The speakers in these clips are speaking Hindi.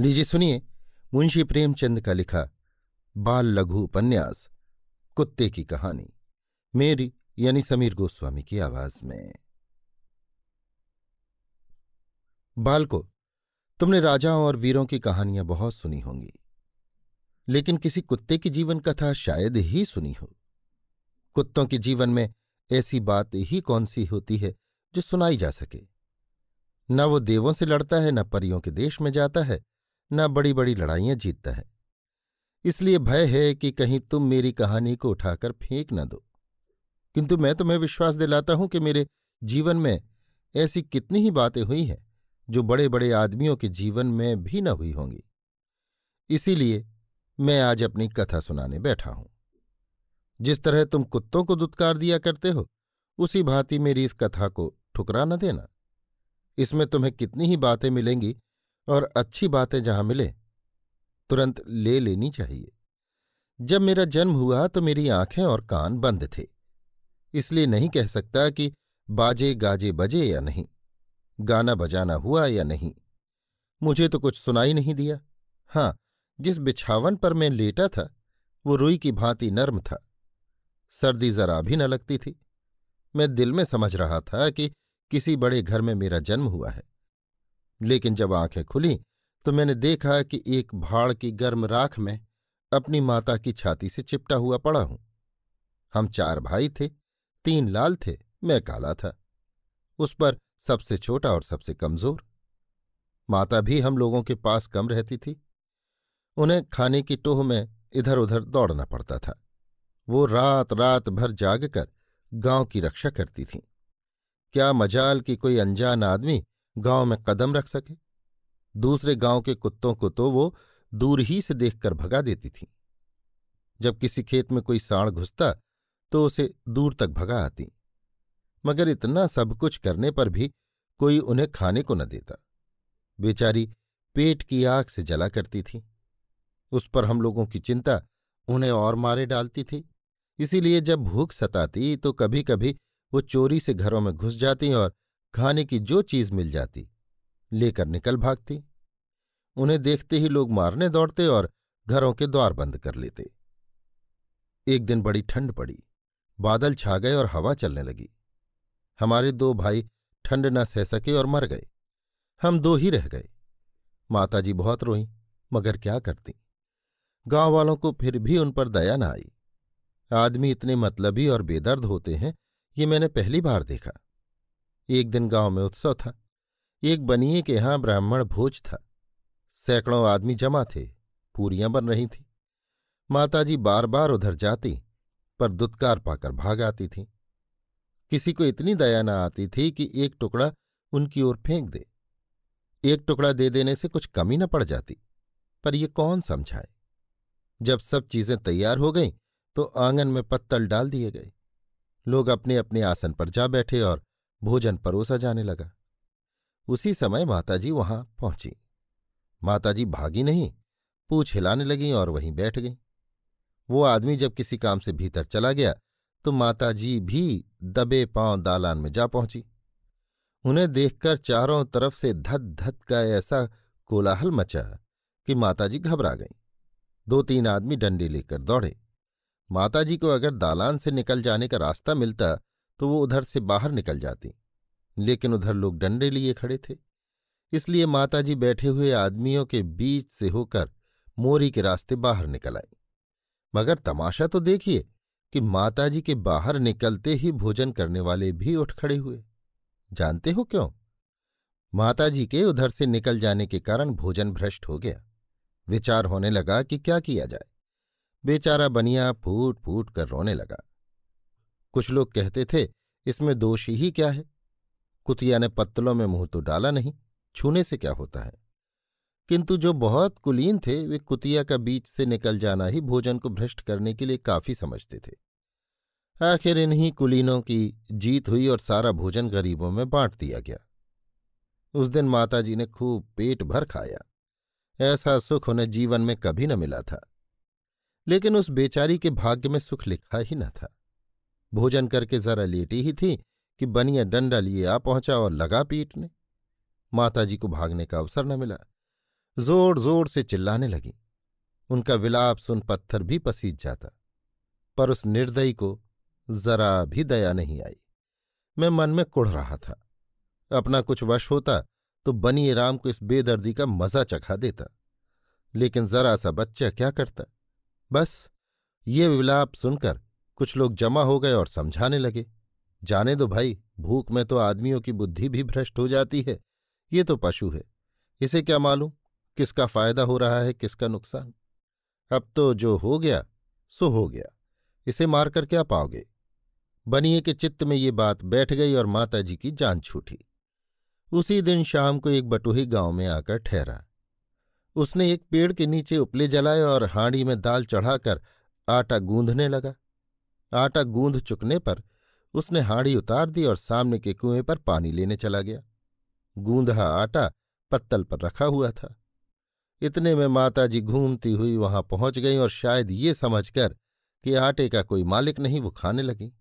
लीजिए सुनिए मुंशी प्रेमचंद का लिखा बाल लघु उपन्यास कुत्ते की कहानी मेरी यानी समीर गोस्वामी की आवाज में बाल को तुमने राजाओं और वीरों की कहानियां बहुत सुनी होंगी लेकिन किसी कुत्ते की जीवन कथा शायद ही सुनी हो कुत्तों के जीवन में ऐसी बात ही कौन सी होती है जो सुनाई जा सके न वो देवों से लड़ता है न परियों के देश में जाता है न बड़ी बड़ी लड़ाइयां जीतता है इसलिए भय है कि कहीं तुम मेरी कहानी को उठाकर फेंक न दो किंतु मैं तुम्हें विश्वास दिलाता हूं कि मेरे जीवन में ऐसी कितनी ही बातें हुई हैं जो बड़े बड़े आदमियों के जीवन में भी न हुई होंगी इसीलिए मैं आज अपनी कथा सुनाने बैठा हूं जिस तरह तुम कुत्तों को दुत्कार दिया करते हो उसी भांति मेरी इस कथा को ठुकरा न देना इसमें तुम्हें कितनी ही बातें मिलेंगी और अच्छी बातें जहां मिले तुरंत ले लेनी चाहिए जब मेरा जन्म हुआ तो मेरी आंखें और कान बंद थे इसलिए नहीं कह सकता कि बाजे गाजे बजे या नहीं गाना बजाना हुआ या नहीं मुझे तो कुछ सुनाई नहीं दिया हाँ जिस बिछावन पर मैं लेटा था वो रुई की भांति नर्म था सर्दी जरा भी न लगती थी मैं दिल में समझ रहा था कि किसी बड़े घर में मेरा जन्म हुआ है लेकिन जब आंखें खुली तो मैंने देखा कि एक भाड़ की गर्म राख में अपनी माता की छाती से चिपटा हुआ पड़ा हूं हम चार भाई थे तीन लाल थे मैं काला था उस पर सबसे छोटा और सबसे कमजोर माता भी हम लोगों के पास कम रहती थी उन्हें खाने की टोह में इधर उधर दौड़ना पड़ता था वो रात रात भर जागकर गांव की रक्षा करती थीं क्या मजाल की कोई अनजान आदमी गांव में कदम रख सके दूसरे गांव के कुत्तों को तो वो दूर ही से देखकर भगा देती थीं जब किसी खेत में कोई साण घुसता तो उसे दूर तक भगा आती मगर इतना सब कुछ करने पर भी कोई उन्हें खाने को न देता बेचारी पेट की आग से जला करती थी उस पर हम लोगों की चिंता उन्हें और मारे डालती थी इसीलिए जब भूख सताती तो कभी कभी वो चोरी से घरों में घुस जाती और खाने की जो चीज मिल जाती लेकर निकल भागती उन्हें देखते ही लोग मारने दौड़ते और घरों के द्वार बंद कर लेते एक दिन बड़ी ठंड पड़ी बादल छा गए और हवा चलने लगी हमारे दो भाई ठंड न सह सके और मर गए हम दो ही रह गए माताजी बहुत रोई मगर क्या करती गांव वालों को फिर भी उन पर दया न आई आदमी इतने मतलबी और बेदर्द होते हैं ये मैंने पहली बार देखा एक दिन गांव में उत्सव था एक बनिए के यहां ब्राह्मण भोज था सैकड़ों आदमी जमा थे पूरियां बन रही थीं माताजी बार बार उधर जाती पर दुत्कार पाकर भाग आती थीं किसी को इतनी दया न आती थी कि एक टुकड़ा उनकी ओर फेंक दे एक टुकड़ा दे देने से कुछ कमी न पड़ जाती पर ये कौन समझाए जब सब चीजें तैयार हो गईं तो आंगन में पत्तल डाल दिए गए लोग अपने अपने आसन पर जा बैठे और भोजन परोसा जाने लगा उसी समय माताजी वहां पहुंची माताजी भागी नहीं पूछ हिलाने लगी और वहीं बैठ गई वो आदमी जब किसी काम से भीतर चला गया तो माताजी भी दबे पांव दालान में जा पहुंची उन्हें देखकर चारों तरफ से धत धत का ऐसा कोलाहल मचा कि माताजी घबरा गईं दो तीन आदमी डंडे लेकर दौड़े माताजी को अगर दालान से निकल जाने का रास्ता मिलता तो वो उधर से बाहर निकल जाती लेकिन उधर लोग डंडे लिए खड़े थे इसलिए माताजी बैठे हुए आदमियों के बीच से होकर मोरी के रास्ते बाहर निकल आई मगर तमाशा तो देखिए कि माताजी के बाहर निकलते ही भोजन करने वाले भी उठ खड़े हुए जानते हो क्यों माताजी के उधर से निकल जाने के कारण भोजन भ्रष्ट हो गया विचार होने लगा कि क्या किया जाए बेचारा बनिया फूट फूट कर रोने लगा कुछ लोग कहते थे इसमें दोष ही क्या है कुतिया ने पत्तलों में मुंह तो डाला नहीं छूने से क्या होता है किंतु जो बहुत कुलीन थे वे कुतिया का बीच से निकल जाना ही भोजन को भ्रष्ट करने के लिए काफी समझते थे आखिर इन्हीं कुलीनों की जीत हुई और सारा भोजन गरीबों में बांट दिया गया उस दिन माताजी ने खूब पेट भर खाया ऐसा सुख उन्हें जीवन में कभी न मिला था लेकिन उस बेचारी के भाग्य में सुख लिखा ही न था भोजन करके जरा लेटी ही थी कि बनिया डंडा लिए आ पहुंचा और लगा पीटने माताजी को भागने का अवसर न मिला जोर जोर से चिल्लाने लगी उनका विलाप सुन पत्थर भी पसीज जाता पर उस निर्दयी को जरा भी दया नहीं आई मैं मन में कुढ़ रहा था अपना कुछ वश होता तो बनिए राम को इस बेदर्दी का मजा चखा देता लेकिन जरा सा बच्चा क्या करता बस ये विलाप सुनकर कुछ लोग जमा हो गए और समझाने लगे जाने दो भाई भूख में तो आदमियों की बुद्धि भी भ्रष्ट हो जाती है ये तो पशु है इसे क्या मालूम किसका फायदा हो रहा है किसका नुकसान अब तो जो हो गया सो हो गया इसे मारकर क्या पाओगे बनिए के चित्त में ये बात बैठ गई और माता जी की जान छूटी उसी दिन शाम को एक बटूही गांव में आकर ठहरा उसने एक पेड़ के नीचे उपले जलाए और हांडी में दाल चढ़ाकर आटा गूंधने लगा आटा गूंध चुकने पर उसने हाड़ी उतार दी और सामने के कुएं पर पानी लेने चला गया गूंधा आटा पत्तल पर रखा हुआ था इतने में माताजी घूमती हुई वहां पहुंच गई और शायद ये समझकर कि आटे का कोई मालिक नहीं वो खाने लगी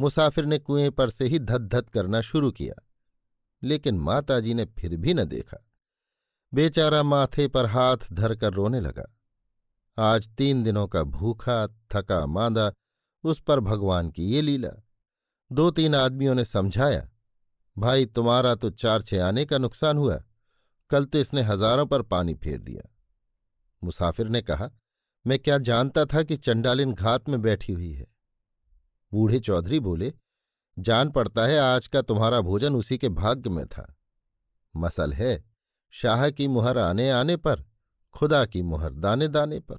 मुसाफिर ने कुएं पर से ही धत धत करना शुरू किया लेकिन माताजी ने फिर भी न देखा बेचारा माथे पर हाथ धरकर रोने लगा आज तीन दिनों का भूखा थका मांदा उस पर भगवान की ये लीला दो तीन आदमियों ने समझाया भाई तुम्हारा तो चार छह आने का नुकसान हुआ कल तो इसने हजारों पर पानी फेर दिया मुसाफिर ने कहा मैं क्या जानता था कि चंडालिन घात में बैठी हुई है बूढ़े चौधरी बोले जान पड़ता है आज का तुम्हारा भोजन उसी के भाग्य में था मसल है शाह की मुहर आने आने पर खुदा की मुहर दाने दाने पर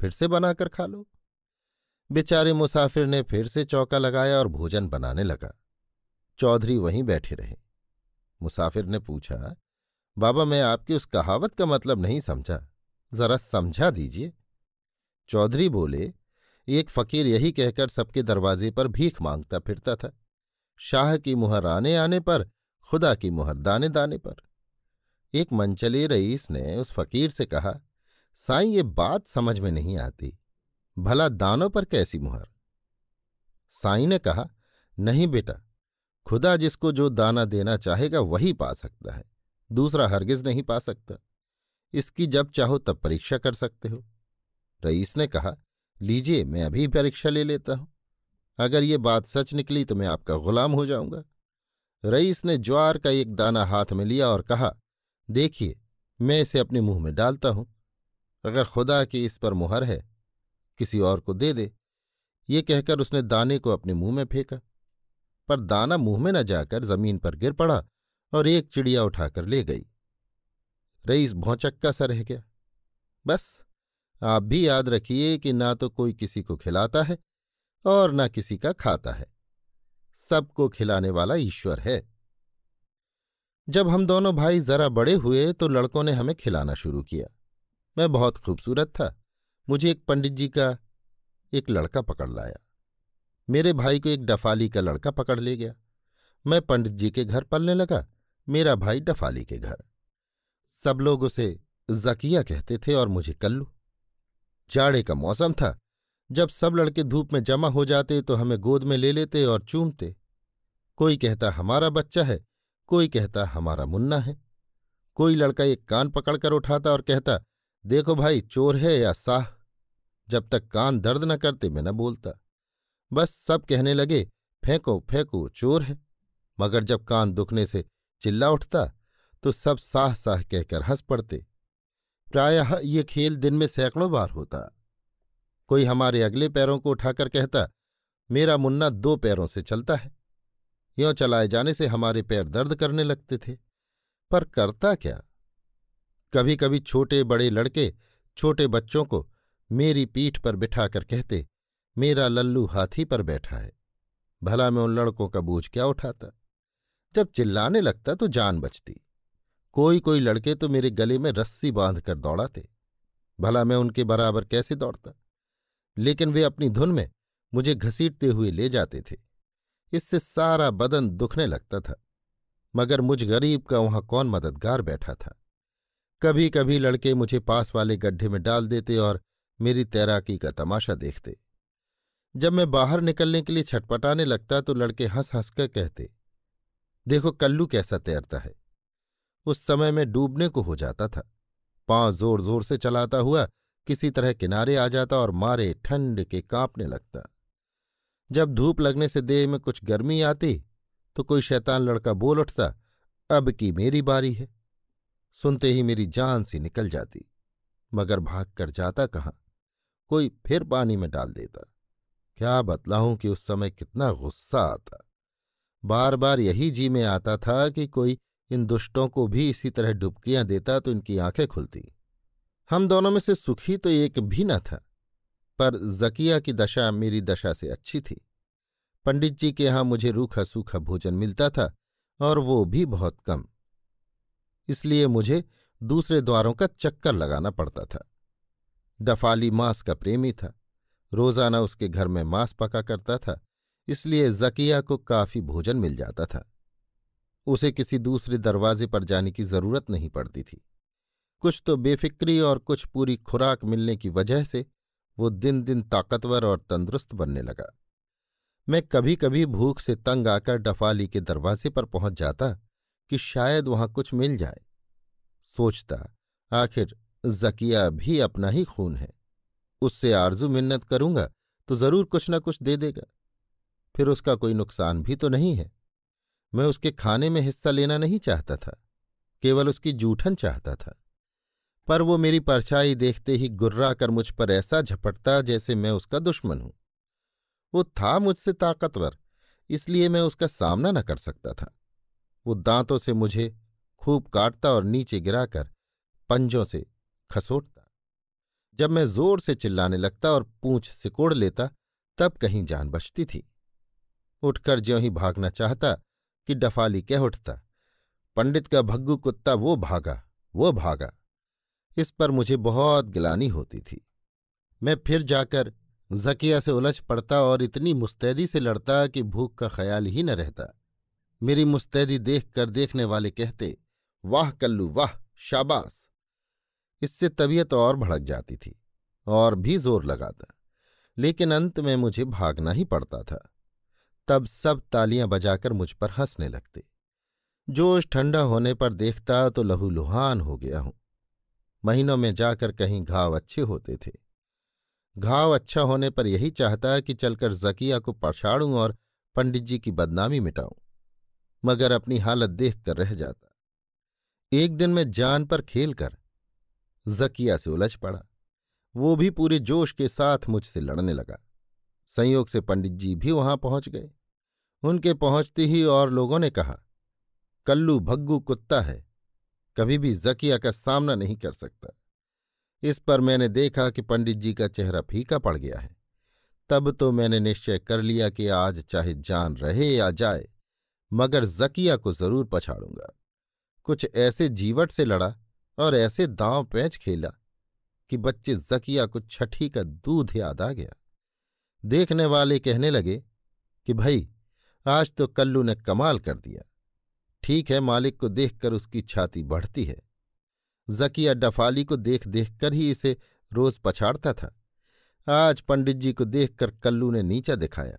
फिर से बनाकर खा लो बेचारे मुसाफिर ने फिर से चौका लगाया और भोजन बनाने लगा चौधरी वहीं बैठे रहे मुसाफिर ने पूछा बाबा मैं आपकी उस कहावत का मतलब नहीं समझा जरा समझा दीजिए चौधरी बोले एक फकीर यही कहकर सबके दरवाजे पर भीख मांगता फिरता था शाह की मुहर आने आने पर खुदा की मुहर दाने दाने पर एक मंचले रईस ने उस फकीर से कहा साईं ये बात समझ में नहीं आती भला दानों पर कैसी मुहर साईं ने कहा नहीं बेटा खुदा जिसको जो दाना देना चाहेगा वही पा सकता है दूसरा हरगिज नहीं पा सकता इसकी जब चाहो तब परीक्षा कर सकते हो रईस ने कहा लीजिए मैं अभी परीक्षा ले लेता हूं अगर ये बात सच निकली तो मैं आपका गुलाम हो जाऊंगा रईस ने ज्वार का एक दाना हाथ में लिया और कहा देखिए मैं इसे अपने मुंह में डालता हूं अगर खुदा की इस पर मुहर है किसी और को दे दे ये कहकर उसने दाने को अपने मुंह में फेंका पर दाना मुंह में न जाकर जमीन पर गिर पड़ा और एक चिड़िया उठाकर ले गई रईस भौचक्का सा रह गया बस आप भी याद रखिए कि ना तो कोई किसी को खिलाता है और ना किसी का खाता है सबको खिलाने वाला ईश्वर है जब हम दोनों भाई जरा बड़े हुए तो लड़कों ने हमें खिलाना शुरू किया मैं बहुत खूबसूरत था मुझे एक पंडित जी का एक लड़का पकड़ लाया मेरे भाई को एक डफाली का लड़का पकड़ ले गया मैं पंडित जी के घर पलने लगा मेरा भाई डफाली के घर सब लोग उसे जकिया कहते थे और मुझे कल्लू जाड़े का मौसम था जब सब लड़के धूप में जमा हो जाते तो हमें गोद में ले लेते और चूमते कोई कहता हमारा बच्चा है कोई कहता हमारा मुन्ना है कोई लड़का एक कान पकड़कर उठाता और कहता देखो भाई चोर है या साह जब तक कान दर्द न करते मैं न बोलता बस सब कहने लगे फेंको फेंको चोर है मगर जब कान दुखने से चिल्ला उठता तो सब साह साह कहकर हंस पड़ते प्रायः ये खेल दिन में सैकड़ों बार होता कोई हमारे अगले पैरों को उठाकर कहता मेरा मुन्ना दो पैरों से चलता है यों चलाए जाने से हमारे पैर दर्द करने लगते थे पर करता क्या कभी कभी छोटे बड़े लड़के छोटे बच्चों को मेरी पीठ पर बिठाकर कहते मेरा लल्लू हाथी पर बैठा है भला मैं उन लड़कों का बोझ क्या उठाता जब चिल्लाने लगता तो जान बचती कोई कोई लड़के तो मेरे गले में रस्सी बांध कर दौड़ाते भला मैं उनके बराबर कैसे दौड़ता लेकिन वे अपनी धुन में मुझे घसीटते हुए ले जाते थे इससे सारा बदन दुखने लगता था मगर मुझ गरीब का वहां कौन मददगार बैठा था कभी कभी लड़के मुझे पास वाले गड्ढे में डाल देते और मेरी तैराकी का तमाशा देखते जब मैं बाहर निकलने के लिए छटपटाने लगता तो लड़के हंस हंस कर कहते देखो कल्लू कैसा तैरता है उस समय मैं डूबने को हो जाता था पांव जोर जोर से चलाता हुआ किसी तरह किनारे आ जाता और मारे ठंड के कांपने लगता जब धूप लगने से देह में कुछ गर्मी आती तो कोई शैतान लड़का बोल उठता अब की मेरी बारी है सुनते ही मेरी जान सी निकल जाती मगर भाग कर जाता कहाँ कोई फिर पानी में डाल देता क्या बतलाऊं कि उस समय कितना गुस्सा आता बार बार यही जी में आता था कि कोई इन दुष्टों को भी इसी तरह डुबकियां देता तो इनकी आंखें खुलती हम दोनों में से सुखी तो एक भी न था पर जकिया की दशा मेरी दशा से अच्छी थी पंडित जी के यहाँ मुझे रूखा सूखा भोजन मिलता था और वो भी बहुत कम इसलिए मुझे दूसरे द्वारों का चक्कर लगाना पड़ता था डफाली मांस का प्रेमी था रोजाना उसके घर में मांस पका करता था इसलिए जकिया को काफी भोजन मिल जाता था उसे किसी दूसरे दरवाजे पर जाने की जरूरत नहीं पड़ती थी कुछ तो बेफिक्री और कुछ पूरी खुराक मिलने की वजह से वो दिन दिन ताकतवर और तंदुरुस्त बनने लगा मैं कभी कभी भूख से तंग आकर डफाली के दरवाजे पर पहुंच जाता कि शायद वहां कुछ मिल जाए सोचता आखिर जकिया भी अपना ही खून है उससे आरजू मिन्नत करूंगा तो जरूर कुछ न कुछ दे देगा फिर उसका कोई नुकसान भी तो नहीं है मैं उसके खाने में हिस्सा लेना नहीं चाहता था केवल उसकी जूठन चाहता था पर वो मेरी परछाई देखते ही गुर्रा कर मुझ पर ऐसा झपटता जैसे मैं उसका दुश्मन हूं वो था मुझसे ताकतवर इसलिए मैं उसका सामना न कर सकता था वो दांतों से मुझे खूब काटता और नीचे गिराकर पंजों से खसोटता जब मैं जोर से चिल्लाने लगता और पूंछ सिकोड़ लेता तब कहीं जान बचती थी उठकर ज्यों ही भागना चाहता कि डफाली कह उठता पंडित का भग्गू कुत्ता वो भागा वो भागा इस पर मुझे बहुत गिलानी होती थी मैं फिर जाकर जकिया से उलझ पड़ता और इतनी मुस्तैदी से लड़ता कि भूख का ख्याल ही न रहता मेरी मुस्तैदी देख कर देखने वाले कहते वाह कल्लू वाह शाबाश इससे तबीयत और भड़क जाती थी और भी जोर लगाता लेकिन अंत में मुझे भागना ही पड़ता था तब सब तालियां बजाकर मुझ पर हंसने लगते जोश ठंडा होने पर देखता तो लहूलुहान हो गया हूं महीनों में जाकर कहीं घाव अच्छे होते थे घाव अच्छा होने पर यही चाहता कि चलकर जकिया को पछाड़ूं और पंडित जी की बदनामी मिटाऊं मगर अपनी हालत देख कर रह जाता एक दिन मैं जान पर खेल कर जकिया से उलझ पड़ा वो भी पूरे जोश के साथ मुझसे लड़ने लगा संयोग से पंडित जी भी वहां पहुंच गए उनके पहुंचते ही और लोगों ने कहा कल्लू भग्गू कुत्ता है कभी भी जकिया का सामना नहीं कर सकता इस पर मैंने देखा कि पंडित जी का चेहरा फीका पड़ गया है तब तो मैंने निश्चय कर लिया कि आज चाहे जान रहे या जाए मगर जकिया को जरूर पछाड़ूंगा कुछ ऐसे जीवट से लड़ा और ऐसे दांव पैंच खेला कि बच्चे जकिया को छठी का दूध याद आ गया देखने वाले कहने लगे कि भाई आज तो कल्लू ने कमाल कर दिया ठीक है मालिक को देखकर उसकी छाती बढ़ती है जकिया डफाली को देख देख कर ही इसे रोज पछाड़ता था आज पंडित जी को देखकर कल्लू ने नीचा दिखाया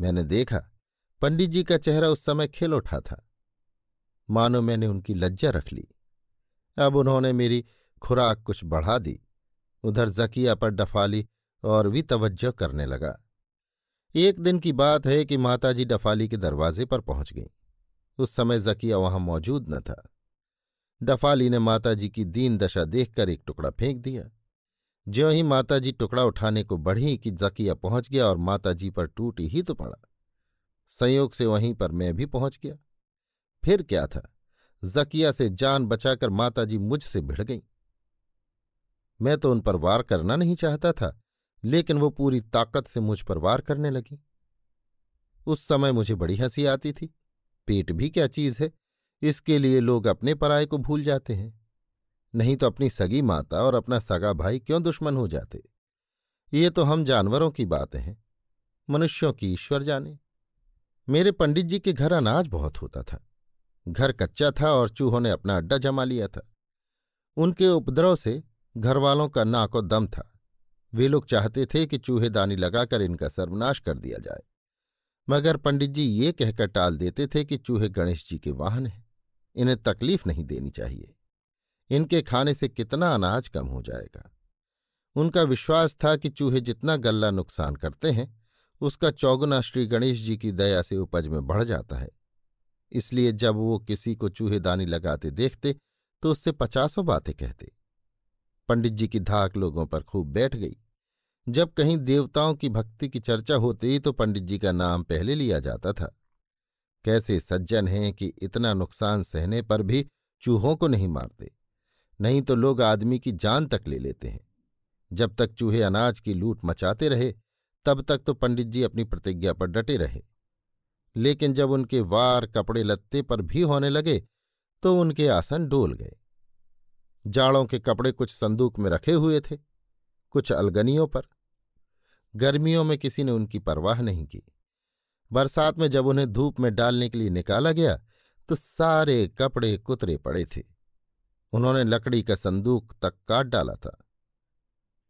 मैंने देखा पंडित जी का चेहरा उस समय खिल उठा था मानो मैंने उनकी लज्जा रख ली अब उन्होंने मेरी खुराक कुछ बढ़ा दी उधर जकिया पर डफाली और भी तवज्जो करने लगा एक दिन की बात है कि माताजी डफाली के दरवाजे पर पहुंच गईं उस समय जकिया वहां मौजूद न था डफाली ने माताजी की दीन दशा देखकर एक टुकड़ा फेंक दिया ज्यो ही माताजी टुकड़ा उठाने को बढ़ी कि जकिया पहुंच गया और माताजी पर टूटी ही तो पड़ा संयोग से वहीं पर मैं भी पहुंच गया फिर क्या था जकिया से जान बचाकर माताजी मुझसे भिड़ गईं मैं तो उन पर वार करना नहीं चाहता था लेकिन वो पूरी ताकत से मुझ पर वार करने लगी उस समय मुझे बड़ी हंसी आती थी पेट भी क्या चीज है इसके लिए लोग अपने पराये को भूल जाते हैं नहीं तो अपनी सगी माता और अपना सगा भाई क्यों दुश्मन हो जाते ये तो हम जानवरों की बातें हैं मनुष्यों की ईश्वर जाने मेरे पंडित जी के घर अनाज बहुत होता था घर कच्चा था और चूहों ने अपना अड्डा जमा लिया था उनके उपद्रव से घरवालों का नाको दम था वे लोग चाहते थे कि चूहेदानी लगाकर इनका सर्वनाश कर दिया जाए मगर पंडित जी ये कहकर टाल देते थे कि चूहे गणेश जी के वाहन हैं इन्हें तकलीफ नहीं देनी चाहिए इनके खाने से कितना अनाज कम हो जाएगा उनका विश्वास था कि चूहे जितना गल्ला नुकसान करते हैं उसका चौगुना श्री गणेश जी की दया से उपज में बढ़ जाता है इसलिए जब वो किसी को चूहेदानी लगाते देखते तो उससे पचासों बातें कहते पंडित जी की धाक लोगों पर खूब बैठ गई जब कहीं देवताओं की भक्ति की चर्चा होती तो पंडित जी का नाम पहले लिया जाता था कैसे सज्जन हैं कि इतना नुकसान सहने पर भी चूहों को नहीं मारते नहीं तो लोग आदमी की जान तक ले लेते हैं जब तक चूहे अनाज की लूट मचाते रहे तब तक तो पंडित जी अपनी प्रतिज्ञा पर डटे रहे लेकिन जब उनके वार कपड़े लत्ते पर भी होने लगे तो उनके आसन डोल गए जाड़ों के कपड़े कुछ संदूक में रखे हुए थे कुछ अलगनियों पर गर्मियों में किसी ने उनकी परवाह नहीं की बरसात में जब उन्हें धूप में डालने के लिए निकाला गया तो सारे कपड़े कुतरे पड़े थे उन्होंने लकड़ी का संदूक तक काट डाला था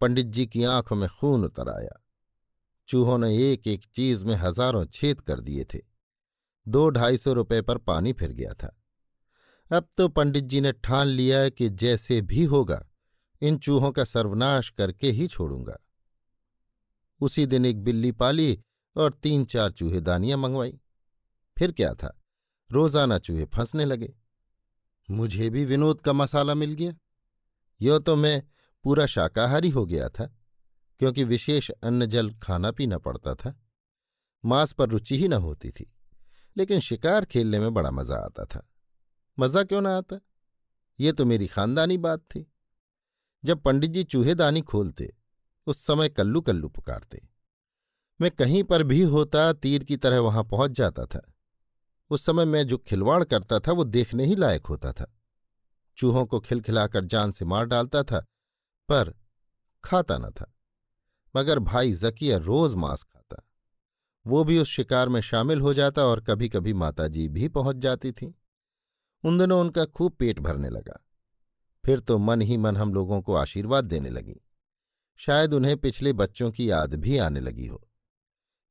पंडित जी की आंखों में खून उतर आया चूहों ने एक एक चीज में हजारों छेद कर दिए थे दो ढाई सौ रुपये पर पानी फिर गया था अब तो पंडित जी ने ठान लिया कि जैसे भी होगा इन चूहों का सर्वनाश करके ही छोड़ूंगा उसी दिन एक बिल्ली पाली और तीन चार चूहे दानियां मंगवाई फिर क्या था रोजाना चूहे फंसने लगे मुझे भी विनोद का मसाला मिल गया यो तो मैं पूरा शाकाहारी हो गया था क्योंकि विशेष अन्न जल खाना पीना पड़ता था मांस पर रुचि ही न होती थी लेकिन शिकार खेलने में बड़ा मज़ा आता था मज़ा क्यों ना आता ये तो मेरी खानदानी बात थी जब पंडित जी चूहेदानी खोलते उस समय कल्लू कल्लू पुकारते मैं कहीं पर भी होता तीर की तरह वहां पहुंच जाता था उस समय मैं जो खिलवाड़ करता था वो देखने ही लायक होता था चूहों को खिलखिलाकर जान से मार डालता था पर खाता न था मगर भाई जकिया रोज मांस खाता वो भी उस शिकार में शामिल हो जाता और कभी कभी माताजी भी पहुंच जाती थीं उन दिनों उनका खूब पेट भरने लगा फिर तो मन ही मन हम लोगों को आशीर्वाद देने लगी शायद उन्हें पिछले बच्चों की याद भी आने लगी हो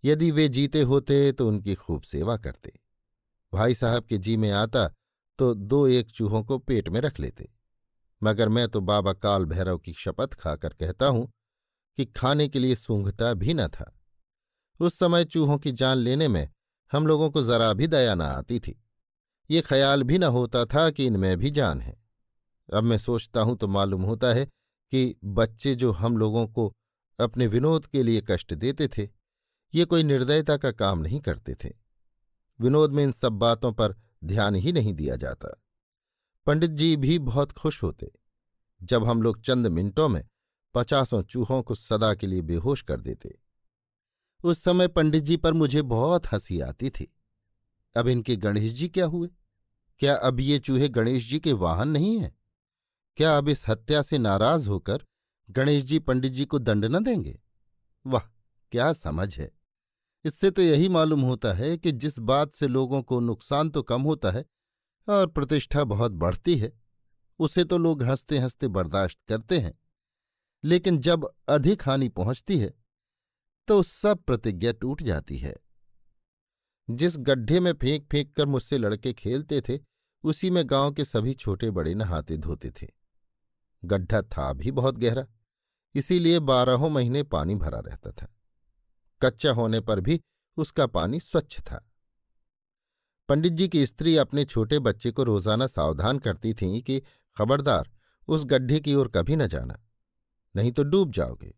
यदि वे जीते होते तो उनकी खूब सेवा करते भाई साहब के जी में आता तो दो एक चूहों को पेट में रख लेते मगर मैं तो बाबा काल भैरव की शपथ खाकर कहता हूं कि खाने के लिए सूंघता भी न था उस समय चूहों की जान लेने में हम लोगों को जरा भी दया न आती थी ये ख्याल भी न होता था कि इनमें भी जान है अब मैं सोचता हूं तो मालूम होता है कि बच्चे जो हम लोगों को अपने विनोद के लिए कष्ट देते थे ये कोई निर्दयता का काम नहीं करते थे विनोद में इन सब बातों पर ध्यान ही नहीं दिया जाता पंडित जी भी बहुत खुश होते जब हम लोग चंद मिनटों में पचासों चूहों को सदा के लिए बेहोश कर देते उस समय पंडित जी पर मुझे बहुत हंसी आती थी अब इनके गणेश जी क्या हुए क्या अब ये चूहे गणेश जी के वाहन नहीं हैं क्या अब इस हत्या से नाराज होकर गणेश जी पंडित जी को दंड न देंगे वाह क्या समझ है इससे तो यही मालूम होता है कि जिस बात से लोगों को नुकसान तो कम होता है और प्रतिष्ठा बहुत बढ़ती है उसे तो लोग हंसते हंसते बर्दाश्त करते हैं लेकिन जब अधिक हानि पहुंचती है तो सब प्रतिज्ञा टूट जाती है जिस गड्ढे में फेंक फेंक कर मुझसे लड़के खेलते थे उसी में गांव के सभी छोटे बड़े नहाते धोते थे गड्ढा था भी बहुत गहरा इसीलिए बारहों महीने पानी भरा रहता था कच्चा होने पर भी उसका पानी स्वच्छ था पंडित जी की स्त्री अपने छोटे बच्चे को रोजाना सावधान करती थी कि खबरदार उस गड्ढे की ओर कभी न जाना नहीं तो डूब जाओगे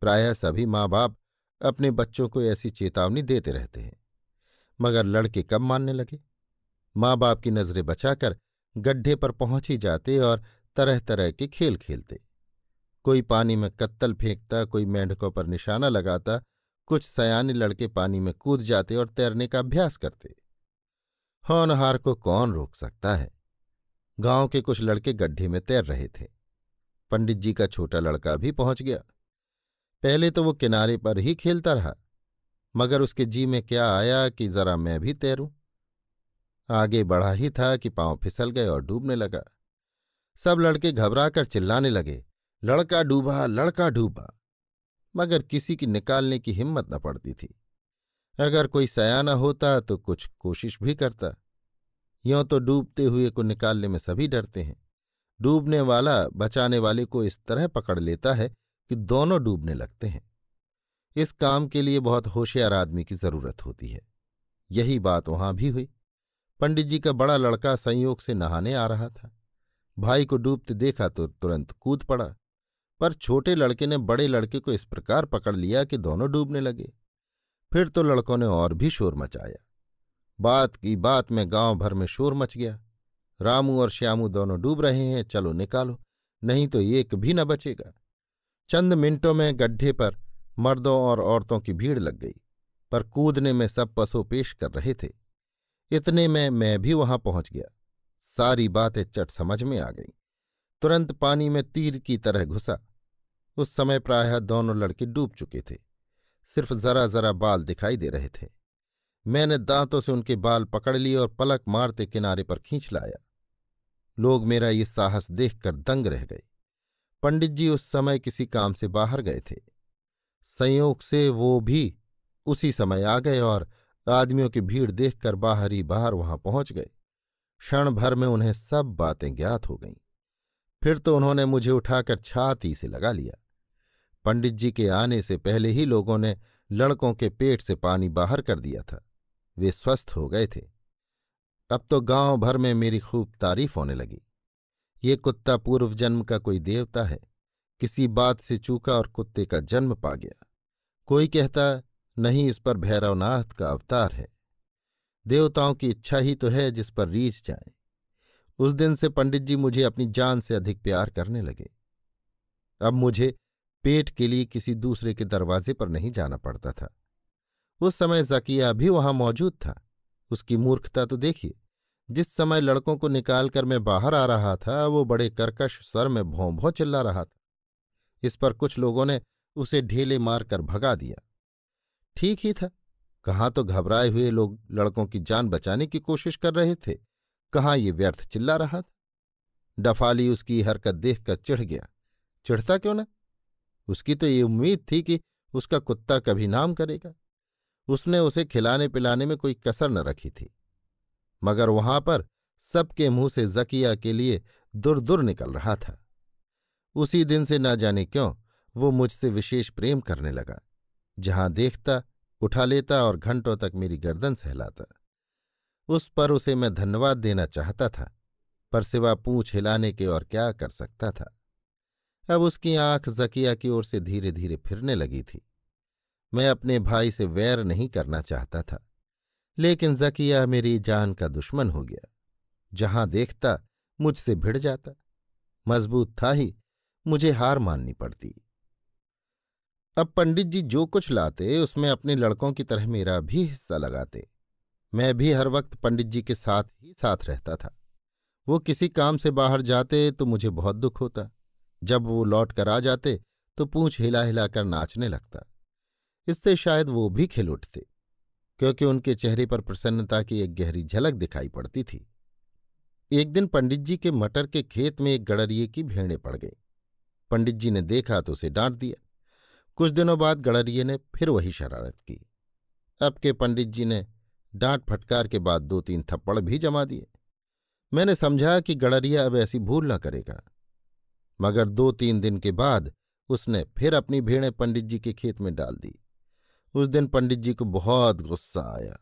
प्रायः सभी माँ बाप अपने बच्चों को ऐसी चेतावनी देते रहते हैं मगर लड़के कब मानने लगे माँ बाप की नज़रें बचाकर गड्ढे पर पहुंच ही जाते और तरह तरह के खेल खेलते कोई पानी में कत्तल फेंकता कोई मेंढकों पर निशाना लगाता कुछ सयाने लड़के पानी में कूद जाते और तैरने का अभ्यास करते होनहार को कौन रोक सकता है गांव के कुछ लड़के गड्ढे में तैर रहे थे पंडित जी का छोटा लड़का भी पहुंच गया पहले तो वो किनारे पर ही खेलता रहा मगर उसके जी में क्या आया कि जरा मैं भी तैरूं आगे बढ़ा ही था कि पांव फिसल गए और डूबने लगा सब लड़के घबराकर चिल्लाने लगे लड़का डूबा लड़का डूबा मगर किसी की निकालने की हिम्मत न पड़ती थी अगर कोई सयाना होता तो कुछ कोशिश भी करता यों तो डूबते हुए को निकालने में सभी डरते हैं डूबने वाला बचाने वाले को इस तरह पकड़ लेता है कि दोनों डूबने लगते हैं इस काम के लिए बहुत होशियार आदमी की जरूरत होती है यही बात वहां भी हुई पंडित जी का बड़ा लड़का संयोग से नहाने आ रहा था भाई को डूबते देखा तो तुरंत कूद पड़ा पर छोटे लड़के ने बड़े लड़के को इस प्रकार पकड़ लिया कि दोनों डूबने लगे फिर तो लड़कों ने और भी शोर मचाया बात की बात में गांव भर में शोर मच गया रामू और श्यामू दोनों डूब रहे हैं चलो निकालो नहीं तो एक भी न बचेगा चंद मिनटों में गड्ढे पर मर्दों और औरतों की भीड़ लग गई पर कूदने में सब पशु पेश कर रहे थे इतने में मैं भी वहां पहुंच गया सारी बातें चट समझ में आ गईं तुरंत पानी में तीर की तरह घुसा उस समय प्रायः दोनों लड़के डूब चुके थे सिर्फ जरा जरा बाल दिखाई दे रहे थे मैंने दांतों से उनके बाल पकड़ लिए और पलक मारते किनारे पर खींच लाया लोग मेरा ये साहस देखकर दंग रह गए पंडित जी उस समय किसी काम से बाहर गए थे संयोग से वो भी उसी समय आ गए और आदमियों की भीड़ देखकर बाहर ही बाहर वहां पहुंच गए क्षण भर में उन्हें सब बातें ज्ञात हो गईं फिर तो उन्होंने मुझे उठाकर छाती से लगा लिया पंडित जी के आने से पहले ही लोगों ने लड़कों के पेट से पानी बाहर कर दिया था वे स्वस्थ हो गए थे अब तो गांव भर में मेरी खूब तारीफ होने लगी ये कुत्ता पूर्व जन्म का कोई देवता है किसी बात से चूका और कुत्ते का जन्म पा गया कोई कहता नहीं इस पर भैरवनाथ का अवतार है देवताओं की इच्छा ही तो है जिस पर रीझ जाए उस दिन से पंडित जी मुझे अपनी जान से अधिक प्यार करने लगे अब मुझे पेट के लिए किसी दूसरे के दरवाजे पर नहीं जाना पड़ता था उस समय जकिया भी वहां मौजूद था उसकी मूर्खता तो देखिए जिस समय लड़कों को निकालकर मैं बाहर आ रहा था वो बड़े कर्कश स्वर में भों भों चिल्ला रहा था इस पर कुछ लोगों ने उसे ढेले मारकर भगा दिया ठीक ही था कहाँ तो घबराए हुए लोग लड़कों की जान बचाने की कोशिश कर रहे थे कहाँ ये व्यर्थ चिल्ला रहा था डफाली उसकी हरकत देखकर चिढ़ गया चिढ़ता क्यों ना उसकी तो ये उम्मीद थी कि उसका कुत्ता कभी नाम करेगा उसने उसे खिलाने पिलाने में कोई कसर न रखी थी मगर वहां पर सबके मुंह से जकिया के लिए दुर दुर निकल रहा था उसी दिन से ना जाने क्यों वो मुझसे विशेष प्रेम करने लगा जहां देखता उठा लेता और घंटों तक मेरी गर्दन सहलाता उस पर उसे मैं धन्यवाद देना चाहता था पर सिवा पूछ हिलाने के और क्या कर सकता था अब उसकी आंख जकिया की ओर से धीरे धीरे फिरने लगी थी मैं अपने भाई से वैर नहीं करना चाहता था लेकिन जकिया मेरी जान का दुश्मन हो गया जहां देखता मुझसे भिड़ जाता मजबूत था ही मुझे हार माननी पड़ती अब पंडित जी जो कुछ लाते उसमें अपने लड़कों की तरह मेरा भी हिस्सा लगाते मैं भी हर वक्त पंडित जी के साथ ही साथ रहता था वो किसी काम से बाहर जाते तो मुझे बहुत दुख होता जब वो लौट कर आ जाते तो पूँछ हिला हिलाकर नाचने लगता इससे शायद वो भी खिल उठते क्योंकि उनके चेहरे पर प्रसन्नता की एक गहरी झलक दिखाई पड़ती थी एक दिन पंडित जी के मटर के खेत में एक गड़रिए की भेड़ें पड़ गई पंडित जी ने देखा तो उसे डांट दिया कुछ दिनों बाद गड़रिये ने फिर वही शरारत की अब के पंडित जी ने डांट फटकार के बाद दो तीन थप्पड़ भी जमा दिए मैंने समझा कि गड़रिया अब ऐसी भूल ना करेगा मगर दो तीन दिन के बाद उसने फिर अपनी भेड़ें पंडित जी के खेत में डाल दी उस दिन पंडित जी को बहुत गुस्सा आया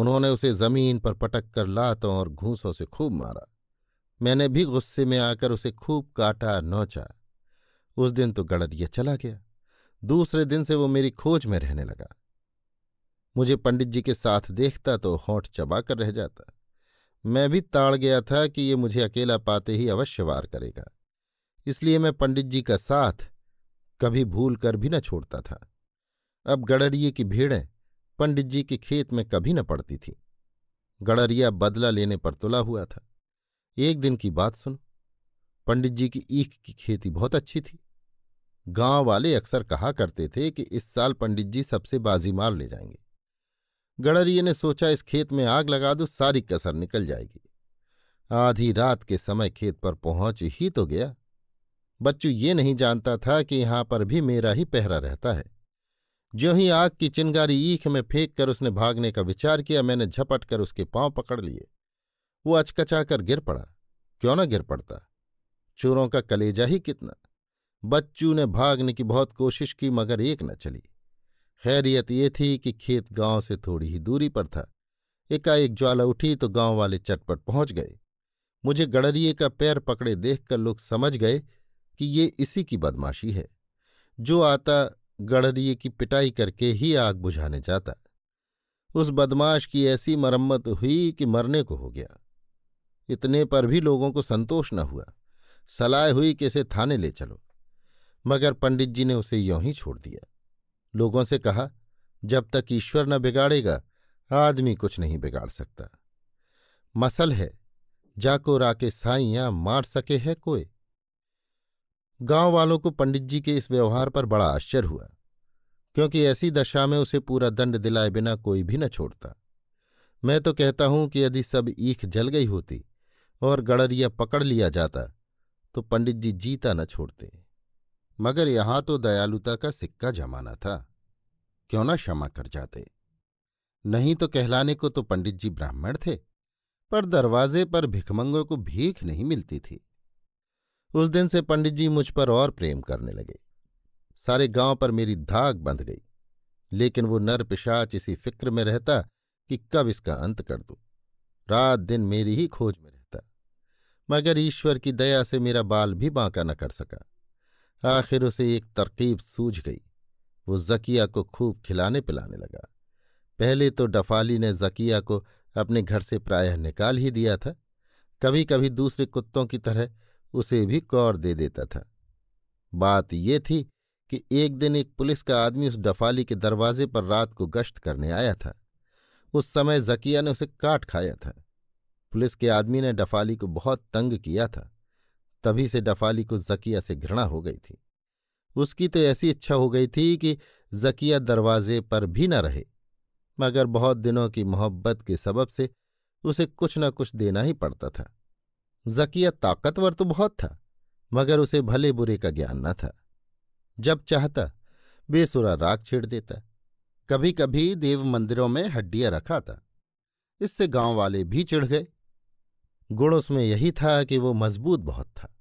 उन्होंने उसे जमीन पर पटक कर लातों और घूसों से खूब मारा मैंने भी गुस्से में आकर उसे खूब काटा नोचा उस दिन तो गड़रिया चला गया दूसरे दिन से वो मेरी खोज में रहने लगा मुझे पंडित जी के साथ देखता तो होंठ चबा कर रह जाता मैं भी ताड़ गया था कि ये मुझे अकेला पाते ही अवश्य वार करेगा इसलिए मैं पंडित जी का साथ कभी भूल कर भी न छोड़ता था अब गड़रिये की भीड़ें पंडित जी के खेत में कभी न पड़ती थी गड़रिया बदला लेने पर तुला हुआ था एक दिन की बात सुन पंडित जी की ईख की खेती बहुत अच्छी थी गांव वाले अक्सर कहा करते थे कि इस साल पंडित जी सबसे बाजी मार ले जाएंगे गड़रिये ने सोचा इस खेत में आग लगा दो सारी कसर निकल जाएगी आधी रात के समय खेत पर पहुंच ही तो गया बच्चू ये नहीं जानता था कि यहां पर भी मेरा ही पहरा रहता है ज्यों ही आग की चिंगारी ईख में फेंक कर उसने भागने का विचार किया मैंने झपट कर उसके पांव पकड़ लिए वो अचकचा कर गिर पड़ा क्यों ना गिर पड़ता चोरों का कलेजा ही कितना बच्चू ने भागने की बहुत कोशिश की मगर एक न चली खैरियत ये थी कि खेत गांव से थोड़ी ही दूरी पर था एकाएक ज्वाला उठी तो गांव वाले चटपट पहुंच गए मुझे गड़रिए का पैर पकड़े देखकर लोग समझ गए कि ये इसी की बदमाशी है जो आता गड़रिए की पिटाई करके ही आग बुझाने जाता उस बदमाश की ऐसी मरम्मत हुई कि मरने को हो गया इतने पर भी लोगों को संतोष न हुआ सलाह हुई कि इसे थाने ले चलो मगर पंडित जी ने उसे यों ही छोड़ दिया लोगों से कहा जब तक ईश्वर न बिगाड़ेगा आदमी कुछ नहीं बिगाड़ सकता मसल है जाको राके साइयां मार सके है कोई गांव वालों को पंडित जी के इस व्यवहार पर बड़ा आश्चर्य हुआ क्योंकि ऐसी दशा में उसे पूरा दंड दिलाए बिना कोई भी न छोड़ता मैं तो कहता हूं कि यदि सब ईख जल गई होती और गड़रिया पकड़ लिया जाता तो पंडित जी जीता न छोड़ते मगर यहां तो दयालुता का सिक्का जमाना था क्यों ना क्षमा कर जाते नहीं तो कहलाने को तो पंडित जी ब्राह्मण थे पर दरवाजे पर भिखमंगों को भीख नहीं मिलती थी उस दिन से पंडित जी मुझ पर और प्रेम करने लगे सारे गांव पर मेरी धाक बंध गई लेकिन वो नर पिशाच इसी फिक्र में रहता कि कब इसका अंत कर दूं रात दिन मेरी ही खोज में रहता मगर ईश्वर की दया से मेरा बाल भी बांका न कर सका आखिर उसे एक तरकीब सूझ गई वो जकिया को खूब खिलाने पिलाने लगा पहले तो डफाली ने जकिया को अपने घर से प्रायः निकाल ही दिया था कभी कभी दूसरे कुत्तों की तरह उसे भी कौर दे देता था बात ये थी कि एक दिन एक पुलिस का आदमी उस डफाली के दरवाजे पर रात को गश्त करने आया था उस समय जकिया ने उसे काट खाया था पुलिस के आदमी ने डफाली को बहुत तंग किया था तभी से डफाली को जकिया से घृणा हो गई थी उसकी तो ऐसी इच्छा हो गई थी कि जकिया दरवाजे पर भी न रहे मगर बहुत दिनों की मोहब्बत के सबब से उसे कुछ न कुछ देना ही पड़ता था जकिया ताकतवर तो बहुत था मगर उसे भले बुरे का ज्ञान न था जब चाहता बेसुरा राग छेड़ देता कभी कभी देव मंदिरों में हड्डियां रखा था इससे गांव वाले भी चिढ़ गए गुण उसमें यही था कि वो मजबूत बहुत था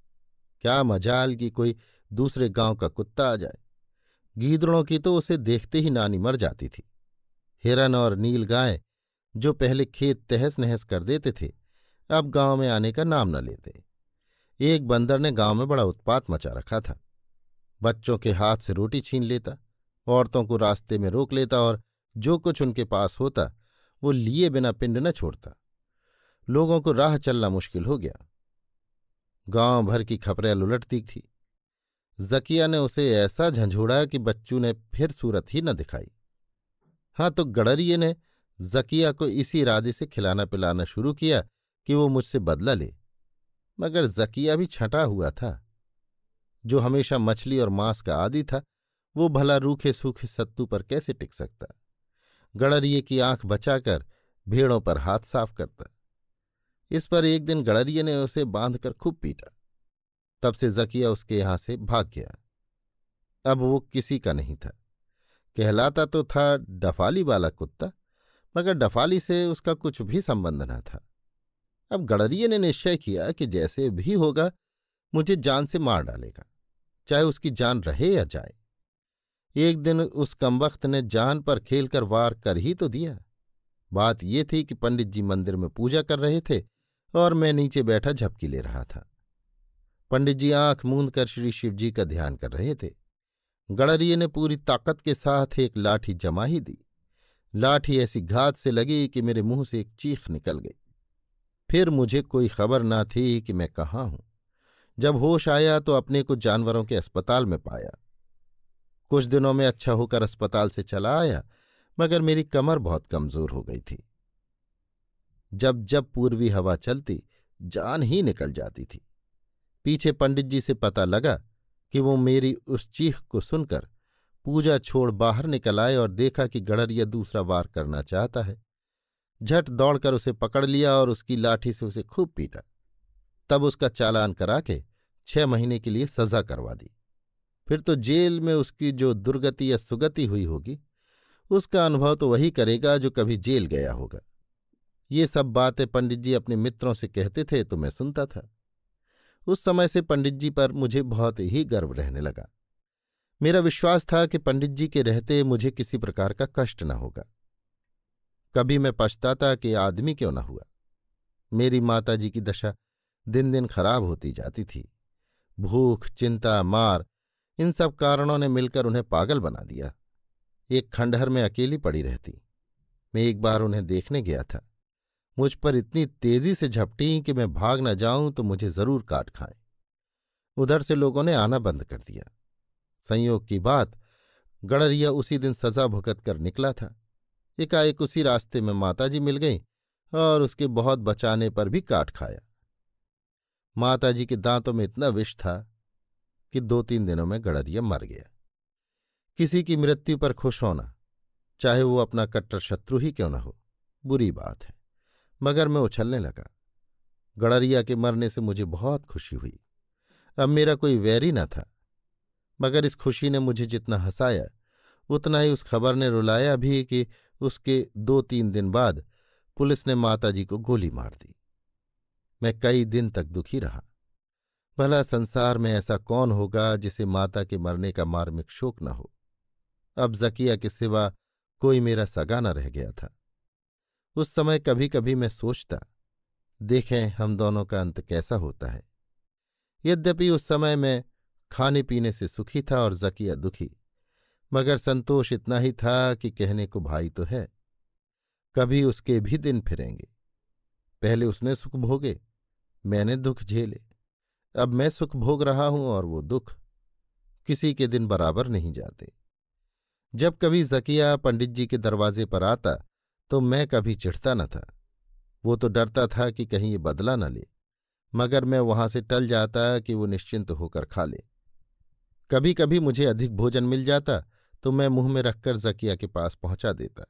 क्या मजाल की कोई दूसरे गांव का कुत्ता आ जाए गीदड़ों की तो उसे देखते ही नानी मर जाती थी हिरन और नील गाय जो पहले खेत तहस नहस कर देते थे अब गांव में आने का नाम न लेते एक बंदर ने गांव में बड़ा उत्पात मचा रखा था बच्चों के हाथ से रोटी छीन लेता औरतों को रास्ते में रोक लेता और जो कुछ उनके पास होता वो लिए बिना पिंड न छोड़ता लोगों को राह चलना मुश्किल हो गया गांव भर की खपरेल उलटती थी जकिया ने उसे ऐसा झंझोड़ा कि बच्चू ने फिर सूरत ही न दिखाई हाँ तो गड़रिये ने जकिया को इसी इरादे से खिलाना पिलाना शुरू किया कि वो मुझसे बदला ले मगर जकिया भी छटा हुआ था जो हमेशा मछली और मांस का आदि था वो भला रूखे सूखे सत्तू पर कैसे टिक सकता गड़रिये की आंख बचाकर भेड़ों पर हाथ साफ करता इस पर एक दिन गड़रिये ने उसे बांधकर खूब पीटा तब से जकिया उसके यहां से भाग गया अब वो किसी का नहीं था कहलाता तो था डफाली वाला कुत्ता मगर डफाली से उसका कुछ भी संबंध न था अब गड़रिये ने निश्चय किया कि जैसे भी होगा मुझे जान से मार डालेगा चाहे उसकी जान रहे या जाए एक दिन उस कमबख्त ने जान पर खेलकर वार कर ही तो दिया बात ये थी कि पंडित जी मंदिर में पूजा कर रहे थे और मैं नीचे बैठा झपकी ले रहा था पंडित जी आंख मूंद कर श्री शिवजी का ध्यान कर रहे थे गड़रिये ने पूरी ताकत के साथ एक लाठी जमा ही दी लाठी ऐसी घात से लगी कि मेरे मुंह से एक चीख निकल गई फिर मुझे कोई खबर ना थी कि मैं कहाँ हूं जब होश आया तो अपने को जानवरों के अस्पताल में पाया कुछ दिनों में अच्छा होकर अस्पताल से चला आया मगर मेरी कमर बहुत कमजोर हो गई थी जब जब पूर्वी हवा चलती जान ही निकल जाती थी पीछे पंडित जी से पता लगा कि वो मेरी उस चीख को सुनकर पूजा छोड़ बाहर निकल आए और देखा कि गड़रिया दूसरा वार करना चाहता है झट दौड़कर उसे पकड़ लिया और उसकी लाठी से उसे खूब पीटा तब उसका चालान करा के छह महीने के लिए सजा करवा दी फिर तो जेल में उसकी जो दुर्गति या सुगति हुई होगी उसका अनुभव तो वही करेगा जो कभी जेल गया होगा ये सब बातें पंडित जी अपने मित्रों से कहते थे तो मैं सुनता था उस समय से पंडित जी पर मुझे बहुत ही गर्व रहने लगा मेरा विश्वास था कि पंडित जी के रहते मुझे किसी प्रकार का कष्ट न होगा कभी मैं पछताता कि आदमी क्यों न हुआ मेरी माताजी की दशा दिन दिन खराब होती जाती थी भूख चिंता मार इन सब कारणों ने मिलकर उन्हें पागल बना दिया एक खंडहर में अकेली पड़ी रहती मैं एक बार उन्हें देखने गया था मुझ पर इतनी तेजी से झपटी कि मैं भाग न जाऊं तो मुझे जरूर काट खाएं उधर से लोगों ने आना बंद कर दिया संयोग की बात गड़रिया उसी दिन सजा भुगत कर निकला था एकाएक उसी रास्ते में माताजी मिल गई और उसके बहुत बचाने पर भी काट खाया माताजी के दांतों में इतना विष था कि दो तीन दिनों में गड़रिया मर गया किसी की मृत्यु पर खुश होना चाहे वो अपना कट्टर शत्रु ही क्यों न हो बुरी बात है मगर मैं उछलने लगा गड़रिया के मरने से मुझे बहुत खुशी हुई अब मेरा कोई वैरी न था मगर इस खुशी ने मुझे जितना हंसाया उतना ही उस खबर ने रुलाया भी कि उसके दो तीन दिन बाद पुलिस ने माताजी को गोली मार दी मैं कई दिन तक दुखी रहा भला संसार में ऐसा कौन होगा जिसे माता के मरने का मार्मिक शोक न हो अब जकिया के सिवा कोई मेरा सगा न रह गया था उस समय कभी कभी मैं सोचता देखें हम दोनों का अंत कैसा होता है यद्यपि उस समय मैं खाने पीने से सुखी था और जकिया दुखी मगर संतोष इतना ही था कि कहने को भाई तो है कभी उसके भी दिन फिरेंगे पहले उसने सुख भोगे मैंने दुख झेले अब मैं सुख भोग रहा हूं और वो दुख किसी के दिन बराबर नहीं जाते जब कभी जकिया पंडित जी के दरवाजे पर आता तो मैं कभी चिढ़ता न था वो तो डरता था कि कहीं ये बदला न ले मगर मैं वहां से टल जाता कि वो निश्चिंत होकर खा ले कभी कभी मुझे अधिक भोजन मिल जाता तो मैं मुंह में रखकर जकिया के पास पहुंचा देता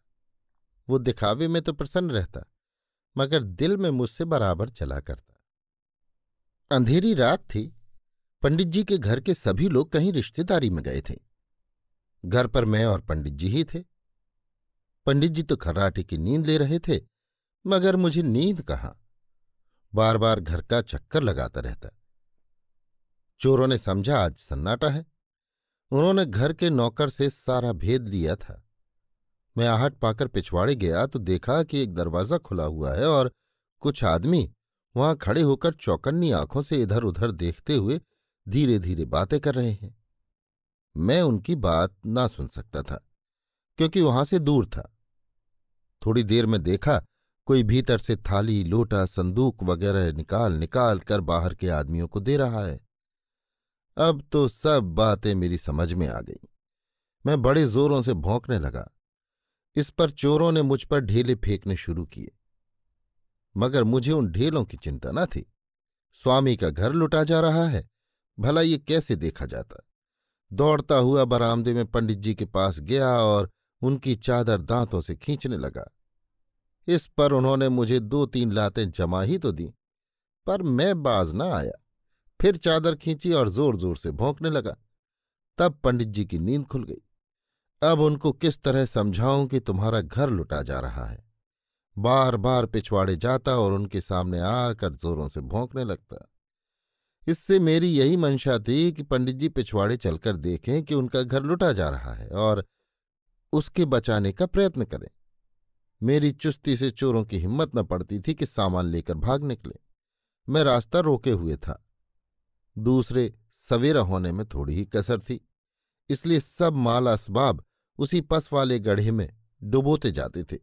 वो दिखावे में तो प्रसन्न रहता मगर दिल में मुझसे बराबर चला करता अंधेरी रात थी पंडित जी के घर के सभी लोग कहीं रिश्तेदारी में गए थे घर पर मैं और पंडित जी ही थे पंडित जी तो खर्राटे की नींद ले रहे थे मगर मुझे नींद कहाँ बार बार घर का चक्कर लगाता रहता चोरों ने समझा आज सन्नाटा है उन्होंने घर के नौकर से सारा भेद लिया था मैं आहट पाकर पिछवाड़े गया तो देखा कि एक दरवाज़ा खुला हुआ है और कुछ आदमी वहां खड़े होकर चौकन्नी आंखों से इधर उधर देखते हुए धीरे धीरे बातें कर रहे हैं मैं उनकी बात ना सुन सकता था क्योंकि वहां से दूर था थोड़ी देर में देखा कोई भीतर से थाली लोटा संदूक वगैरह निकाल निकाल कर बाहर के आदमियों को दे रहा है अब तो सब बातें मेरी समझ में आ गई मैं बड़े जोरों से भौंकने लगा इस पर चोरों ने मुझ पर ढेले फेंकने शुरू किए मगर मुझे उन ढेलों की चिंता न थी स्वामी का घर लुटा जा रहा है भला ये कैसे देखा जाता दौड़ता हुआ बरामदे में पंडित जी के पास गया और उनकी चादर दांतों से खींचने लगा इस पर उन्होंने मुझे दो तीन लातें जमा ही तो दी पर मैं बाज ना आया फिर चादर खींची और जोर जोर से भोंकने लगा तब पंडित जी की नींद खुल गई अब उनको किस तरह समझाऊं कि तुम्हारा घर लुटा जा रहा है बार बार पिछवाड़े जाता और उनके सामने आकर जोरों से भोंकने लगता इससे मेरी यही मंशा थी कि पंडित जी पिछवाड़े चलकर देखें कि उनका घर लुटा जा रहा है और उसके बचाने का प्रयत्न करें मेरी चुस्ती से चोरों की हिम्मत न पड़ती थी कि सामान लेकर भाग निकले मैं रास्ता रोके हुए था दूसरे सवेरा होने में थोड़ी ही कसर थी इसलिए सब माल असबाब उसी पस वाले गढ़े में डुबोते जाते थे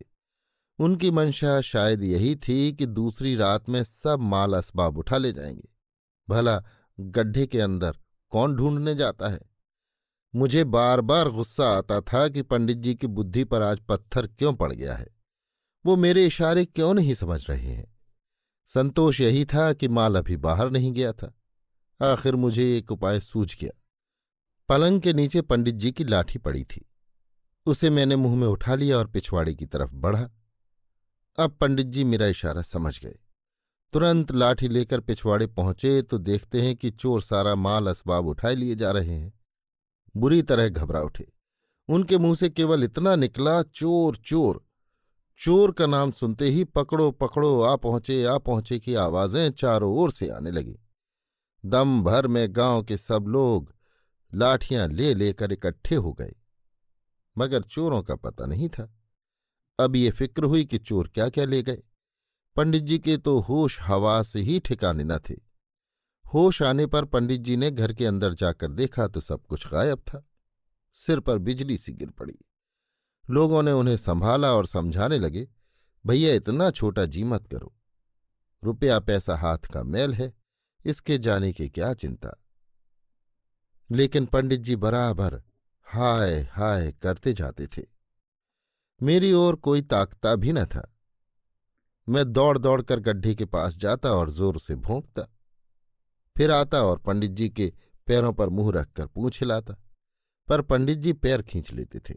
उनकी मंशा शायद यही थी कि दूसरी रात में सब माल असबाब उठा ले जाएंगे भला गड्ढे के अंदर कौन ढूंढने जाता है मुझे बार बार गुस्सा आता था कि पंडित जी की बुद्धि पर आज पत्थर क्यों पड़ गया है वो मेरे इशारे क्यों नहीं समझ रहे हैं संतोष यही था कि माल अभी बाहर नहीं गया था आखिर मुझे एक उपाय सूझ गया पलंग के नीचे पंडित जी की लाठी पड़ी थी उसे मैंने मुंह में उठा लिया और पिछवाड़े की तरफ बढ़ा अब पंडित जी मेरा इशारा समझ गए तुरंत लाठी लेकर पिछवाड़े पहुंचे तो देखते हैं कि चोर सारा माल असबाब उठाए लिए जा रहे हैं बुरी तरह घबरा उठे उनके मुंह से केवल इतना निकला चोर चोर चोर का नाम सुनते ही पकड़ो पकड़ो आ पहुंचे आ पहुंचे की आवाजें चारों ओर से आने लगी दम भर में गांव के सब लोग लाठियां ले लेकर इकट्ठे हो गए मगर चोरों का पता नहीं था अब ये फिक्र हुई कि चोर क्या क्या ले गए पंडित जी के तो होश हवा से ही ठिकाने न थे होश आने पर पंडित जी ने घर के अंदर जाकर देखा तो सब कुछ गायब था सिर पर बिजली सी गिर पड़ी लोगों ने उन्हें संभाला और समझाने लगे भैया इतना छोटा जी मत करो रुपया पैसा हाथ का मैल है इसके जाने की क्या चिंता लेकिन पंडित जी बराबर हाय हाय करते जाते थे मेरी ओर कोई ताकता भी न था मैं दौड़ दौड़ कर गड्ढे के पास जाता और जोर से भोंकता फिर आता और पंडित जी के पैरों पर मुंह रखकर पूछ हिलाता पर पंडित जी पैर खींच लेते थे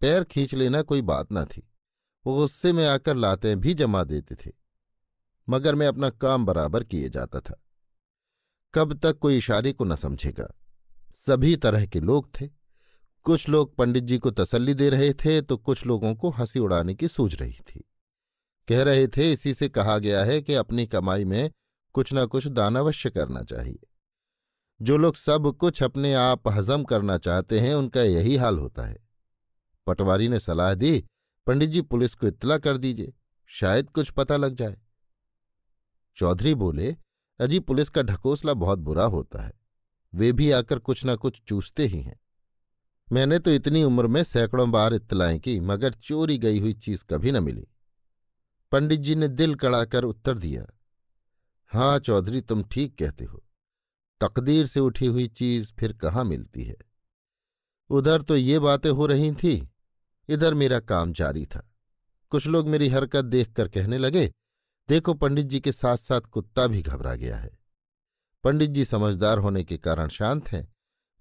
पैर खींच लेना कोई बात ना थी वो गुस्से में आकर लाते भी जमा देते थे मगर मैं अपना काम बराबर किए जाता था कब तक कोई इशारे को न समझेगा सभी तरह के लोग थे कुछ लोग पंडित जी को तसल्ली दे रहे थे तो कुछ लोगों को हंसी उड़ाने की सूझ रही थी कह रहे थे इसी से कहा गया है कि अपनी कमाई में कुछ न कुछ दान अवश्य करना चाहिए जो लोग सब कुछ अपने आप हजम करना चाहते हैं उनका यही हाल होता है पटवारी ने सलाह दी पंडित जी पुलिस को इतला कर दीजिए शायद कुछ पता लग जाए चौधरी बोले अजी पुलिस का ढकोसला बहुत बुरा होता है वे भी आकर कुछ ना कुछ चूसते ही हैं मैंने तो इतनी उम्र में सैकड़ों बार इतलाएं की मगर चोरी गई हुई चीज कभी न मिली पंडित जी ने दिल कड़ाकर उत्तर दिया हाँ चौधरी तुम ठीक कहते हो तकदीर से उठी हुई चीज फिर कहाँ मिलती है उधर तो ये बातें हो रही थी इधर मेरा काम जारी था कुछ लोग मेरी हरकत देखकर कहने लगे देखो पंडित जी के साथ साथ कुत्ता भी घबरा गया है पंडित जी समझदार होने के कारण शांत हैं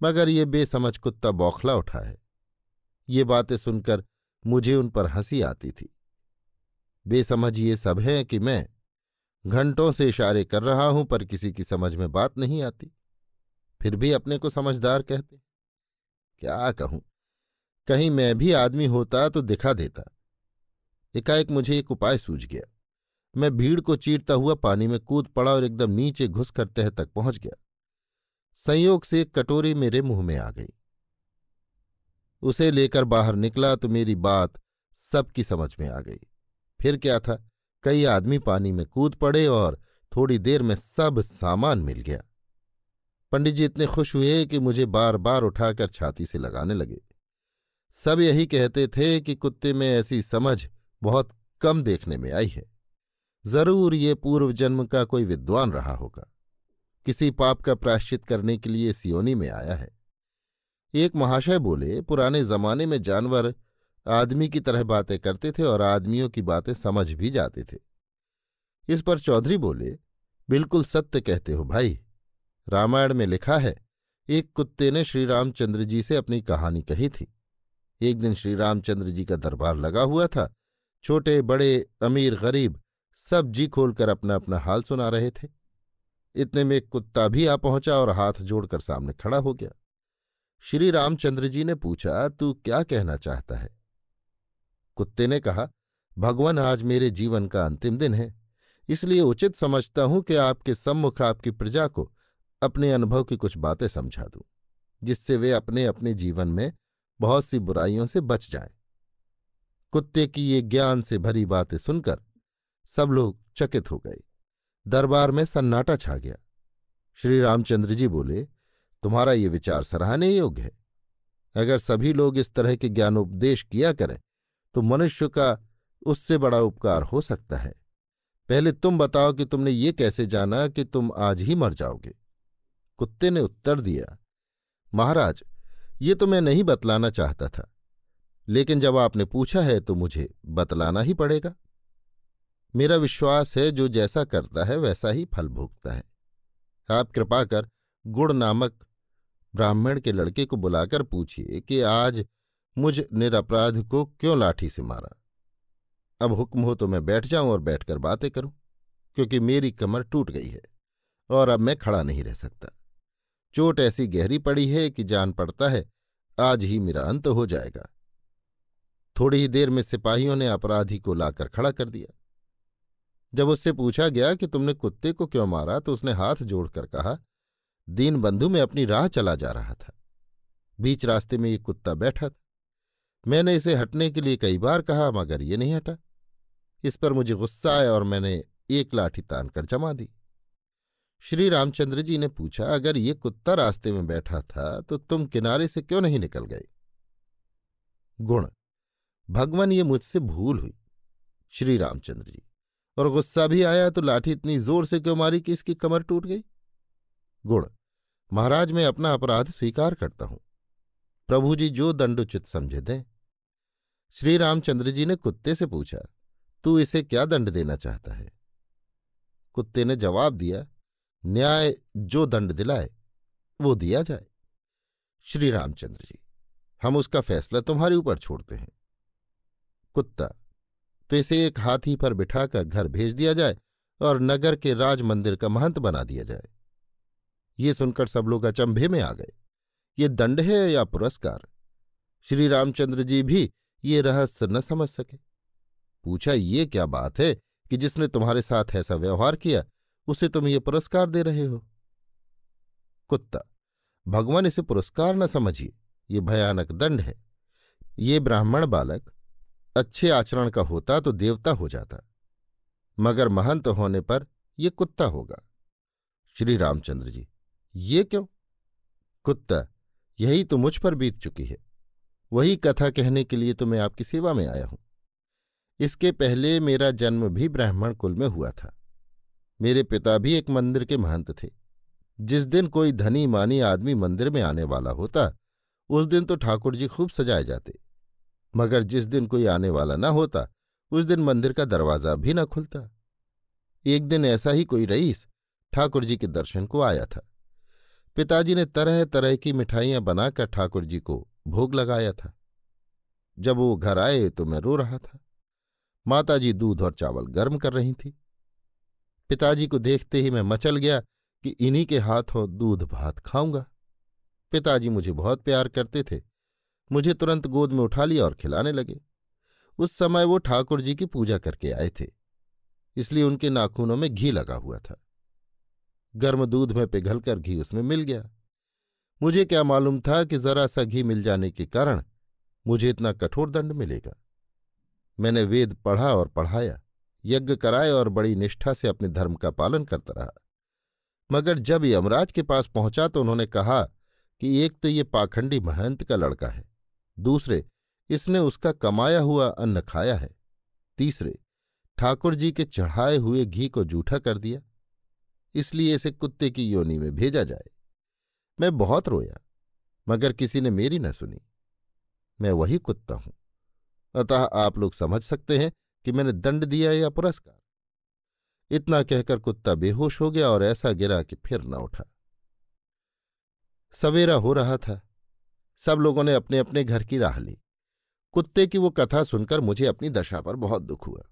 मगर ये बेसमझ कुत्ता बौखला उठा है ये बातें सुनकर मुझे उन पर हंसी आती थी बेसमझ ये सब है कि मैं घंटों से इशारे कर रहा हूं पर किसी की समझ में बात नहीं आती फिर भी अपने को समझदार कहते क्या कहूं कहीं मैं भी आदमी होता तो दिखा देता एकाएक मुझे एक उपाय सूझ गया मैं भीड़ को चीरता हुआ पानी में कूद पड़ा और एकदम नीचे घुस कर तह तक पहुंच गया संयोग से एक कटोरी मेरे मुंह में आ गई उसे लेकर बाहर निकला तो मेरी बात सबकी समझ में आ गई फिर क्या था कई आदमी पानी में कूद पड़े और थोड़ी देर में सब सामान मिल गया पंडित जी इतने खुश हुए कि मुझे बार बार उठाकर छाती से लगाने लगे सब यही कहते थे कि कुत्ते में ऐसी समझ बहुत कम देखने में आई है जरूर ये पूर्व जन्म का कोई विद्वान रहा होगा किसी पाप का प्राश्चित करने के लिए सियोनी में आया है एक महाशय बोले पुराने जमाने में जानवर आदमी की तरह बातें करते थे और आदमियों की बातें समझ भी जाते थे इस पर चौधरी बोले बिल्कुल सत्य कहते हो भाई रामायण में लिखा है एक कुत्ते ने श्री रामचंद्र जी से अपनी कहानी कही थी एक दिन श्री रामचंद्र जी का दरबार लगा हुआ था छोटे बड़े अमीर गरीब सब जी खोलकर अपना अपना हाल सुना रहे थे इतने में एक कुत्ता भी आ पहुंचा और हाथ जोड़कर सामने खड़ा हो गया श्री रामचंद्र जी ने पूछा तू क्या कहना चाहता है कुत्ते ने कहा भगवान आज मेरे जीवन का अंतिम दिन है इसलिए उचित समझता हूं कि आपके सम्मुख आपकी प्रजा को अपने अनुभव की कुछ बातें समझा दूं जिससे वे अपने अपने जीवन में बहुत सी बुराइयों से बच जाए कुत्ते की ये ज्ञान से भरी बातें सुनकर सब लोग चकित हो गए दरबार में सन्नाटा छा गया श्री रामचंद्र जी बोले तुम्हारा ये विचार सराहने योग्य है अगर सभी लोग इस तरह के ज्ञानोपदेश किया करें तो मनुष्य का उससे बड़ा उपकार हो सकता है पहले तुम बताओ कि तुमने ये कैसे जाना कि तुम आज ही मर जाओगे कुत्ते ने उत्तर दिया महाराज ये तो मैं नहीं बतलाना चाहता था लेकिन जब आपने पूछा है तो मुझे बतलाना ही पड़ेगा मेरा विश्वास है जो जैसा करता है वैसा ही फल भोगता है आप कृपा कर गुड़ नामक ब्राह्मण के लड़के को बुलाकर पूछिए कि आज मुझ निरपराध को क्यों लाठी से मारा अब हुक्म हो तो मैं बैठ जाऊं और बैठकर बातें करूं क्योंकि मेरी कमर टूट गई है और अब मैं खड़ा नहीं रह सकता चोट ऐसी गहरी पड़ी है कि जान पड़ता है आज ही मेरा अंत हो जाएगा थोड़ी ही देर में सिपाहियों ने अपराधी को लाकर खड़ा कर दिया जब उससे पूछा गया कि तुमने कुत्ते को क्यों मारा तो उसने हाथ जोड़कर कहा दीन बंधु में अपनी राह चला जा रहा था बीच रास्ते में ये कुत्ता बैठा था मैंने इसे हटने के लिए कई बार कहा मगर ये नहीं हटा इस पर मुझे गुस्सा आया और मैंने एक लाठी तानकर जमा दी श्री रामचंद्र जी ने पूछा अगर ये कुत्ता रास्ते में बैठा था तो तुम किनारे से क्यों नहीं निकल गए गुण भगवान ये मुझसे भूल हुई श्री रामचंद्र जी और गुस्सा भी आया तो लाठी इतनी जोर से क्यों मारी कि इसकी कमर टूट गई गुण महाराज मैं अपना अपराध स्वीकार करता हूं प्रभु जी जो दंडोचित समझे दें श्री रामचंद्र जी ने कुत्ते से पूछा तू इसे क्या दंड देना चाहता है कुत्ते ने जवाब दिया न्याय जो दंड दिलाए वो दिया जाए श्री रामचंद्र जी हम उसका फैसला तुम्हारे ऊपर छोड़ते हैं कुत्ता तो इसे एक हाथी पर बिठाकर घर भेज दिया जाए और नगर के राज मंदिर का महंत बना दिया जाए ये सुनकर सब लोग अचंभे में आ गए ये दंड है या पुरस्कार श्री रामचंद्र जी भी ये रहस्य न समझ सके पूछा ये क्या बात है कि जिसने तुम्हारे साथ ऐसा व्यवहार किया उसे तुम ये पुरस्कार दे रहे हो कुत्ता भगवान इसे पुरस्कार न समझिए ये भयानक दंड है ये ब्राह्मण बालक अच्छे आचरण का होता तो देवता हो जाता मगर महंत होने पर यह कुत्ता होगा श्री रामचंद्र जी ये क्यों कुत्ता यही तो मुझ पर बीत चुकी है वही कथा कहने के लिए तो मैं आपकी सेवा में आया हूं इसके पहले मेरा जन्म भी ब्राह्मण कुल में हुआ था मेरे पिता भी एक मंदिर के महंत थे जिस दिन कोई धनी मानी आदमी मंदिर में आने वाला होता उस दिन तो ठाकुर जी खूब सजाए जाते मगर जिस दिन कोई आने वाला न होता उस दिन मंदिर का दरवाज़ा भी न खुलता एक दिन ऐसा ही कोई रईस ठाकुर जी के दर्शन को आया था पिताजी ने तरह तरह की मिठाइयाँ बनाकर ठाकुर जी को भोग लगाया था जब वो घर आए तो मैं रो रहा था माताजी दूध और चावल गर्म कर रही थी पिताजी को देखते ही मैं मचल गया कि इन्हीं के हाथों दूध भात खाऊंगा पिताजी मुझे बहुत प्यार करते थे मुझे तुरंत गोद में उठा लिया और खिलाने लगे उस समय वो ठाकुर जी की पूजा करके आए थे इसलिए उनके नाखूनों में घी लगा हुआ था गर्म दूध में पिघलकर घी उसमें मिल गया मुझे क्या मालूम था कि जरा सा घी मिल जाने के कारण मुझे इतना कठोर दंड मिलेगा मैंने वेद पढ़ा और पढ़ाया यज्ञ कराए और बड़ी निष्ठा से अपने धर्म का पालन करता रहा मगर जब यमराज के पास पहुंचा तो उन्होंने कहा कि एक तो ये पाखंडी महंत का लड़का है दूसरे इसने उसका कमाया हुआ अन्न खाया है तीसरे ठाकुर जी के चढ़ाए हुए घी को जूठा कर दिया इसलिए इसे कुत्ते की योनी में भेजा जाए मैं बहुत रोया मगर किसी ने मेरी न सुनी मैं वही कुत्ता हूं अतः आप लोग समझ सकते हैं कि मैंने दंड दिया या पुरस्कार इतना कहकर कुत्ता बेहोश हो गया और ऐसा गिरा कि फिर न उठा सवेरा हो रहा था सब लोगों ने अपने अपने घर की राह ली कुत्ते की वो कथा सुनकर मुझे अपनी दशा पर बहुत दुख हुआ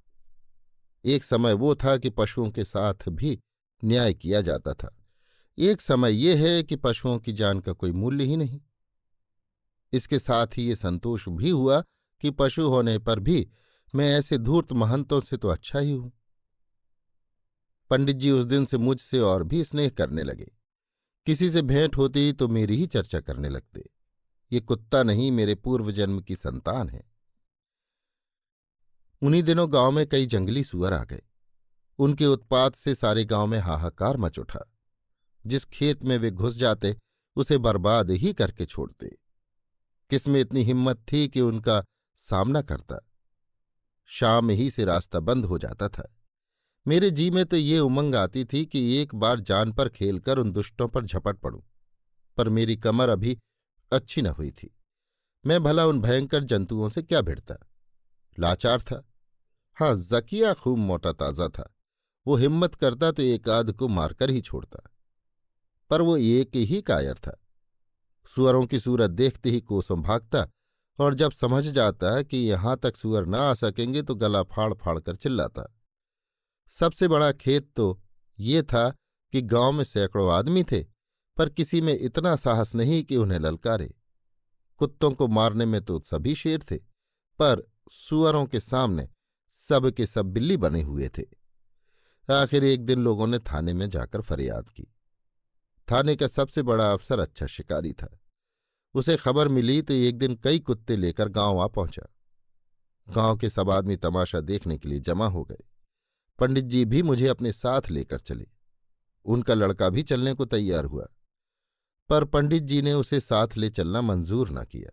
एक समय वो था कि पशुओं के साथ भी न्याय किया जाता था एक समय यह है कि पशुओं की जान का कोई मूल्य ही नहीं इसके साथ ही ये संतोष भी हुआ कि पशु होने पर भी मैं ऐसे धूर्त महंतों से तो अच्छा ही हूं पंडित जी उस दिन से मुझसे और भी स्नेह करने लगे किसी से भेंट होती तो मेरी ही चर्चा करने लगते ये कुत्ता नहीं मेरे पूर्व जन्म की संतान है उन्हीं दिनों गांव में कई जंगली सुअर आ गए उनके उत्पात से सारे गांव में हाहाकार मच उठा जिस खेत में वे घुस जाते उसे बर्बाद ही करके छोड़ते किसमें इतनी हिम्मत थी कि उनका सामना करता शाम ही से रास्ता बंद हो जाता था मेरे जी में तो ये उमंग आती थी कि एक बार जान पर खेलकर उन दुष्टों पर झपट पड़ूं पर मेरी कमर अभी अच्छी न हुई थी मैं भला उन भयंकर जंतुओं से क्या भिड़ता लाचार था हाँ जकिया खूब मोटा ताज़ा था वो हिम्मत करता तो एक आध को मारकर ही छोड़ता पर वो एक ही कायर था सुअरों की सूरत देखते ही कोसों भागता और जब समझ जाता कि यहां तक सुअर ना आ सकेंगे तो गला फाड़ फाड़ कर चिल्लाता सबसे बड़ा खेत तो ये था कि गांव में सैकड़ों आदमी थे पर किसी में इतना साहस नहीं कि उन्हें ललकारे कुत्तों को मारने में तो सभी शेर थे पर सुअरों के सामने सब के सब बिल्ली बने हुए थे आखिर एक दिन लोगों ने थाने में जाकर फरियाद की थाने का सबसे बड़ा अफसर अच्छा शिकारी था उसे खबर मिली तो एक दिन कई कुत्ते लेकर गांव आ पहुंचा गांव के सब आदमी तमाशा देखने के लिए जमा हो गए पंडित जी भी मुझे अपने साथ लेकर चले उनका लड़का भी चलने को तैयार हुआ पर पंडित जी ने उसे साथ ले चलना मंजूर न किया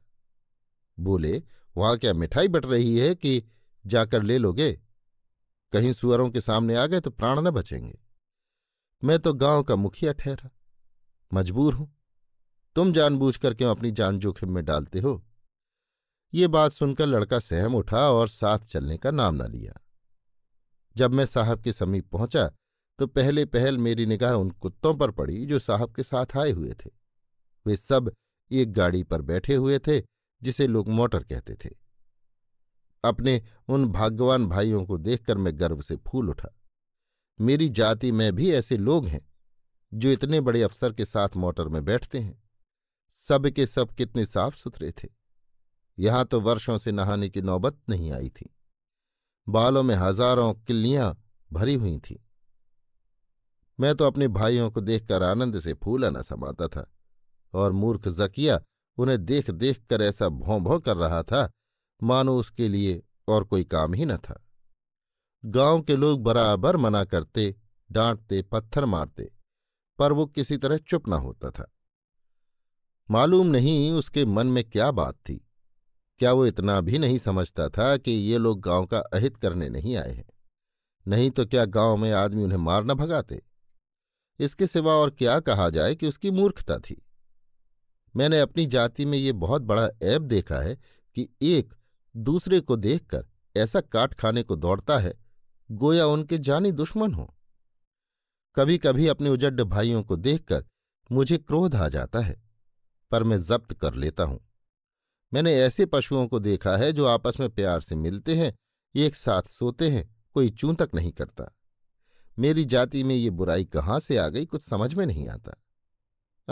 बोले वहां क्या मिठाई बट रही है कि जाकर ले लोगे कहीं सुअरों के सामने आ गए तो प्राण न बचेंगे मैं तो गांव का मुखिया ठहरा मजबूर हूं तुम जानबूझकर क्यों अपनी जान जोखिम में डालते हो ये बात सुनकर लड़का सहम उठा और साथ चलने का नाम न लिया जब मैं साहब के समीप पहुंचा तो पहले पहल मेरी निगाह उन कुत्तों पर पड़ी जो साहब के साथ आए हुए थे वे सब एक गाड़ी पर बैठे हुए थे जिसे लोग मोटर कहते थे अपने उन भाग्यवान भाइयों को देखकर मैं गर्व से फूल उठा मेरी जाति में भी ऐसे लोग हैं जो इतने बड़े अफसर के साथ मोटर में बैठते हैं सब के सब कितने साफ सुथरे थे यहां तो वर्षों से नहाने की नौबत नहीं आई थी बालों में हजारों किल्लियां भरी हुई थीं मैं तो अपने भाइयों को देखकर आनंद से फूला न समाता था और मूर्ख जकिया उन्हें देख देख कर ऐसा भों भों कर रहा था मानो उसके लिए और कोई काम ही न था गांव के लोग बराबर मना करते डांटते पत्थर मारते पर वो किसी तरह चुप न होता था मालूम नहीं उसके मन में क्या बात थी क्या वो इतना भी नहीं समझता था कि ये लोग गांव का अहित करने नहीं आए हैं नहीं तो क्या गांव में आदमी उन्हें मार न भगाते इसके सिवा और क्या कहा जाए कि उसकी मूर्खता थी मैंने अपनी जाति में ये बहुत बड़ा ऐप देखा है कि एक दूसरे को देखकर ऐसा काट खाने को दौड़ता है गोया उनके जानी दुश्मन हो कभी कभी अपने उजड्ड भाइयों को देखकर मुझे क्रोध आ जाता है पर मैं जब्त कर लेता हूं मैंने ऐसे पशुओं को देखा है जो आपस में प्यार से मिलते हैं एक साथ सोते हैं कोई चूं तक नहीं करता मेरी जाति में ये बुराई कहाँ से आ गई कुछ समझ में नहीं आता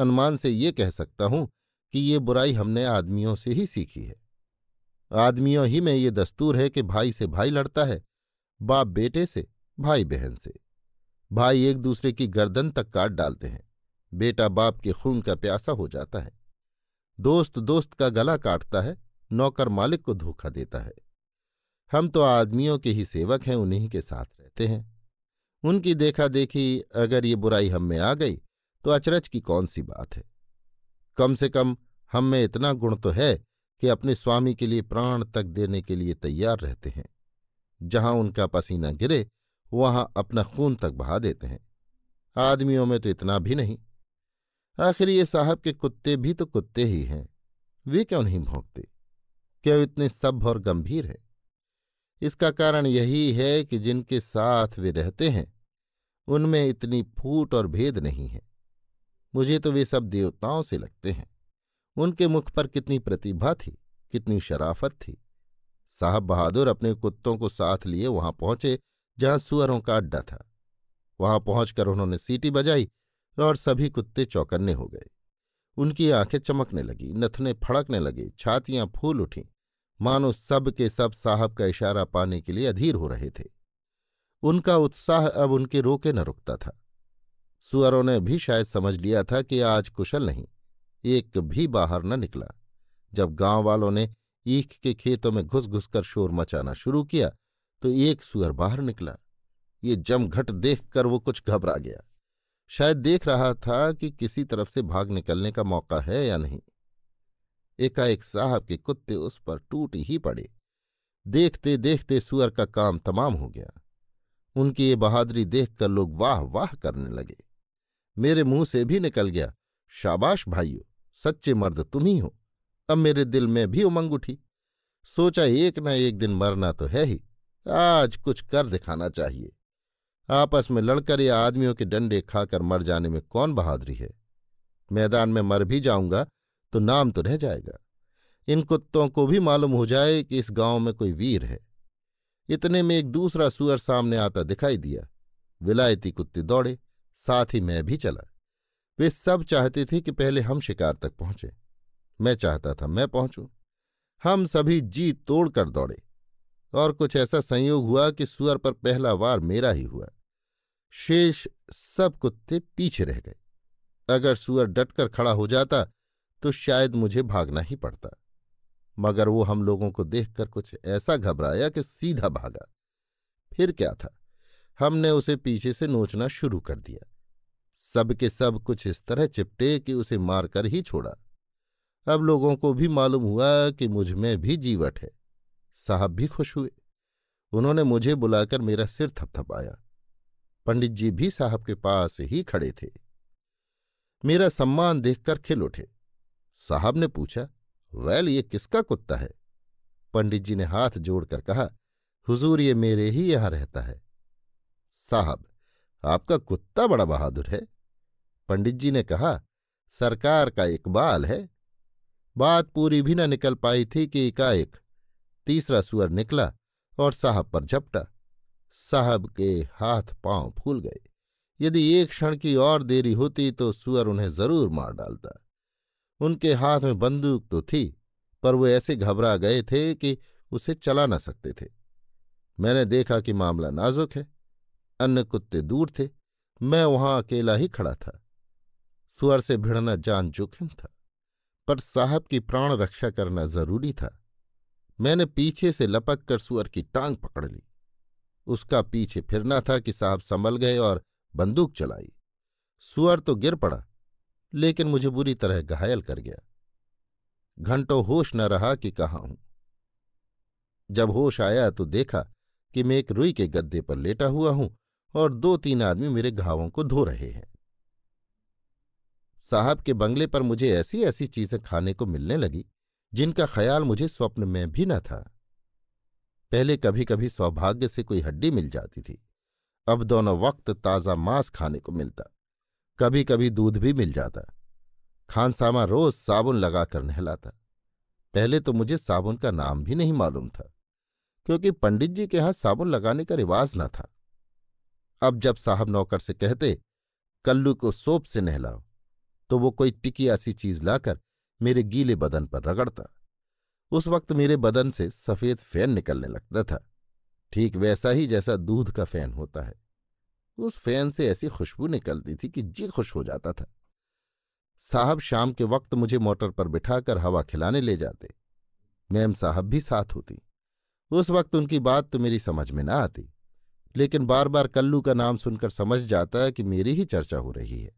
अनुमान से ये कह सकता हूं कि ये बुराई हमने आदमियों से ही सीखी है आदमियों ही में ये दस्तूर है कि भाई से भाई लड़ता है बाप बेटे से भाई बहन से भाई एक दूसरे की गर्दन तक काट डालते हैं बेटा बाप के खून का प्यासा हो जाता है दोस्त दोस्त का गला काटता है नौकर मालिक को धोखा देता है हम तो आदमियों के ही सेवक हैं उन्हीं के साथ रहते हैं उनकी देखा देखी अगर ये बुराई हम में आ गई तो अचरज की कौन सी बात है कम से कम हम में इतना गुण तो है कि अपने स्वामी के लिए प्राण तक देने के लिए तैयार रहते हैं जहां उनका पसीना गिरे वहां अपना खून तक बहा देते हैं आदमियों में तो इतना भी नहीं आखिर ये साहब के कुत्ते भी तो कुत्ते ही हैं वे क्यों नहीं भोंकते क्यों इतने सभ्य और गंभीर है इसका कारण यही है कि जिनके साथ वे रहते हैं उनमें इतनी फूट और भेद नहीं है मुझे तो वे सब देवताओं से लगते हैं उनके मुख पर कितनी प्रतिभा थी कितनी शराफत थी साहब बहादुर अपने कुत्तों को साथ लिए वहां पहुंचे जहां सुअरों का अड्डा था वहां पहुंचकर उन्होंने सीटी बजाई और सभी कुत्ते चौकन्ने हो गए उनकी आंखें चमकने लगी नथने फड़कने लगे छातियां फूल उठीं मानो सब के सब साहब का इशारा पाने के लिए अधीर हो रहे थे उनका उत्साह अब उनके रोके न रुकता था सुअरों ने भी शायद समझ लिया था कि आज कुशल नहीं एक भी बाहर न निकला जब गांव वालों ने ईख के खेतों में घुस घुसकर शोर मचाना शुरू किया तो एक सुअर बाहर निकला ये जमघट देखकर वो कुछ घबरा गया शायद देख रहा था कि किसी तरफ से भाग निकलने का मौका है या नहीं एकाएक साहब के कुत्ते उस पर टूट ही पड़े देखते देखते सुअर का काम तमाम हो गया उनकी ये बहादुरी देखकर लोग वाह वाह करने लगे मेरे मुंह से भी निकल गया शाबाश भाइयों सच्चे मर्द तुम ही हो अब मेरे दिल में भी उमंग उठी सोचा एक न एक दिन मरना तो है ही आज कुछ कर दिखाना चाहिए आपस में लड़कर या आदमियों के डंडे खाकर मर जाने में कौन बहादुरी है मैदान में मर भी जाऊंगा तो नाम तो रह जाएगा इन कुत्तों को भी मालूम हो जाए कि इस गांव में कोई वीर है इतने में एक दूसरा सुअर सामने आता दिखाई दिया विलायती कुत्ते दौड़े साथ ही मैं भी चला वे सब चाहते थे कि पहले हम शिकार तक पहुंचे मैं चाहता था मैं पहुंचूं हम सभी जी तोड़कर दौड़े और कुछ ऐसा संयोग हुआ कि सुअर पर पहला वार मेरा ही हुआ शेष सब कुत्ते पीछे रह गए अगर सुअर डटकर खड़ा हो जाता तो शायद मुझे भागना ही पड़ता मगर वो हम लोगों को देखकर कुछ ऐसा घबराया कि सीधा भागा फिर क्या था हमने उसे पीछे से नोचना शुरू कर दिया सब के सब कुछ इस तरह चिपटे कि उसे मारकर ही छोड़ा अब लोगों को भी मालूम हुआ कि मुझ में भी जीवट है साहब भी खुश हुए उन्होंने मुझे बुलाकर मेरा सिर थपथपाया पंडित जी भी साहब के पास ही खड़े थे मेरा सम्मान देखकर खिल उठे साहब ने पूछा वैल ये किसका कुत्ता है पंडित जी ने हाथ जोड़कर कहा हुजूर ये मेरे ही यहां रहता है साहब आपका कुत्ता बड़ा बहादुर है पंडित जी ने कहा सरकार का इकबाल है बात पूरी भी न निकल पाई थी कि एकाएक तीसरा सुअर निकला और साहब पर झपटा साहब के हाथ पांव फूल गए यदि एक क्षण की और देरी होती तो सुअर उन्हें जरूर मार डालता उनके हाथ में बंदूक तो थी पर वो ऐसे घबरा गए थे कि उसे चला न सकते थे मैंने देखा कि मामला नाजुक है अन्य कुत्ते दूर थे मैं वहां अकेला ही खड़ा था सुअर से भिड़ना जान जोखिम था पर साहब की प्राण रक्षा करना जरूरी था मैंने पीछे से लपक कर सुअर की टांग पकड़ ली उसका पीछे फिरना था कि साहब संभल गए और बंदूक चलाई सुअर तो गिर पड़ा लेकिन मुझे बुरी तरह घायल कर गया घंटों होश न रहा कि कहाँ हूं जब होश आया तो देखा कि मैं एक रुई के गद्दे पर लेटा हुआ हूं और दो तीन आदमी मेरे घावों को धो रहे हैं साहब के बंगले पर मुझे ऐसी ऐसी चीजें खाने को मिलने लगी जिनका ख्याल मुझे स्वप्न में भी न था पहले कभी कभी सौभाग्य से कोई हड्डी मिल जाती थी अब दोनों वक्त ताज़ा मांस खाने को मिलता कभी कभी दूध भी मिल जाता खानसामा रोज साबुन लगाकर नहलाता पहले तो मुझे साबुन का नाम भी नहीं मालूम था क्योंकि पंडित जी के यहां साबुन लगाने का रिवाज न था अब जब साहब नौकर से कहते कल्लू को सोप से नहलाओ तो वो कोई टिकिया सी चीज लाकर मेरे गीले बदन पर रगड़ता उस वक्त मेरे बदन से सफ़ेद फैन निकलने लगता था ठीक वैसा ही जैसा दूध का फैन होता है उस फैन से ऐसी खुशबू निकलती थी कि जी खुश हो जाता था साहब शाम के वक्त मुझे मोटर पर बिठाकर हवा खिलाने ले जाते मैम साहब भी साथ होती उस वक्त उनकी बात तो मेरी समझ में ना आती लेकिन बार बार कल्लू का नाम सुनकर समझ जाता कि मेरी ही चर्चा हो रही है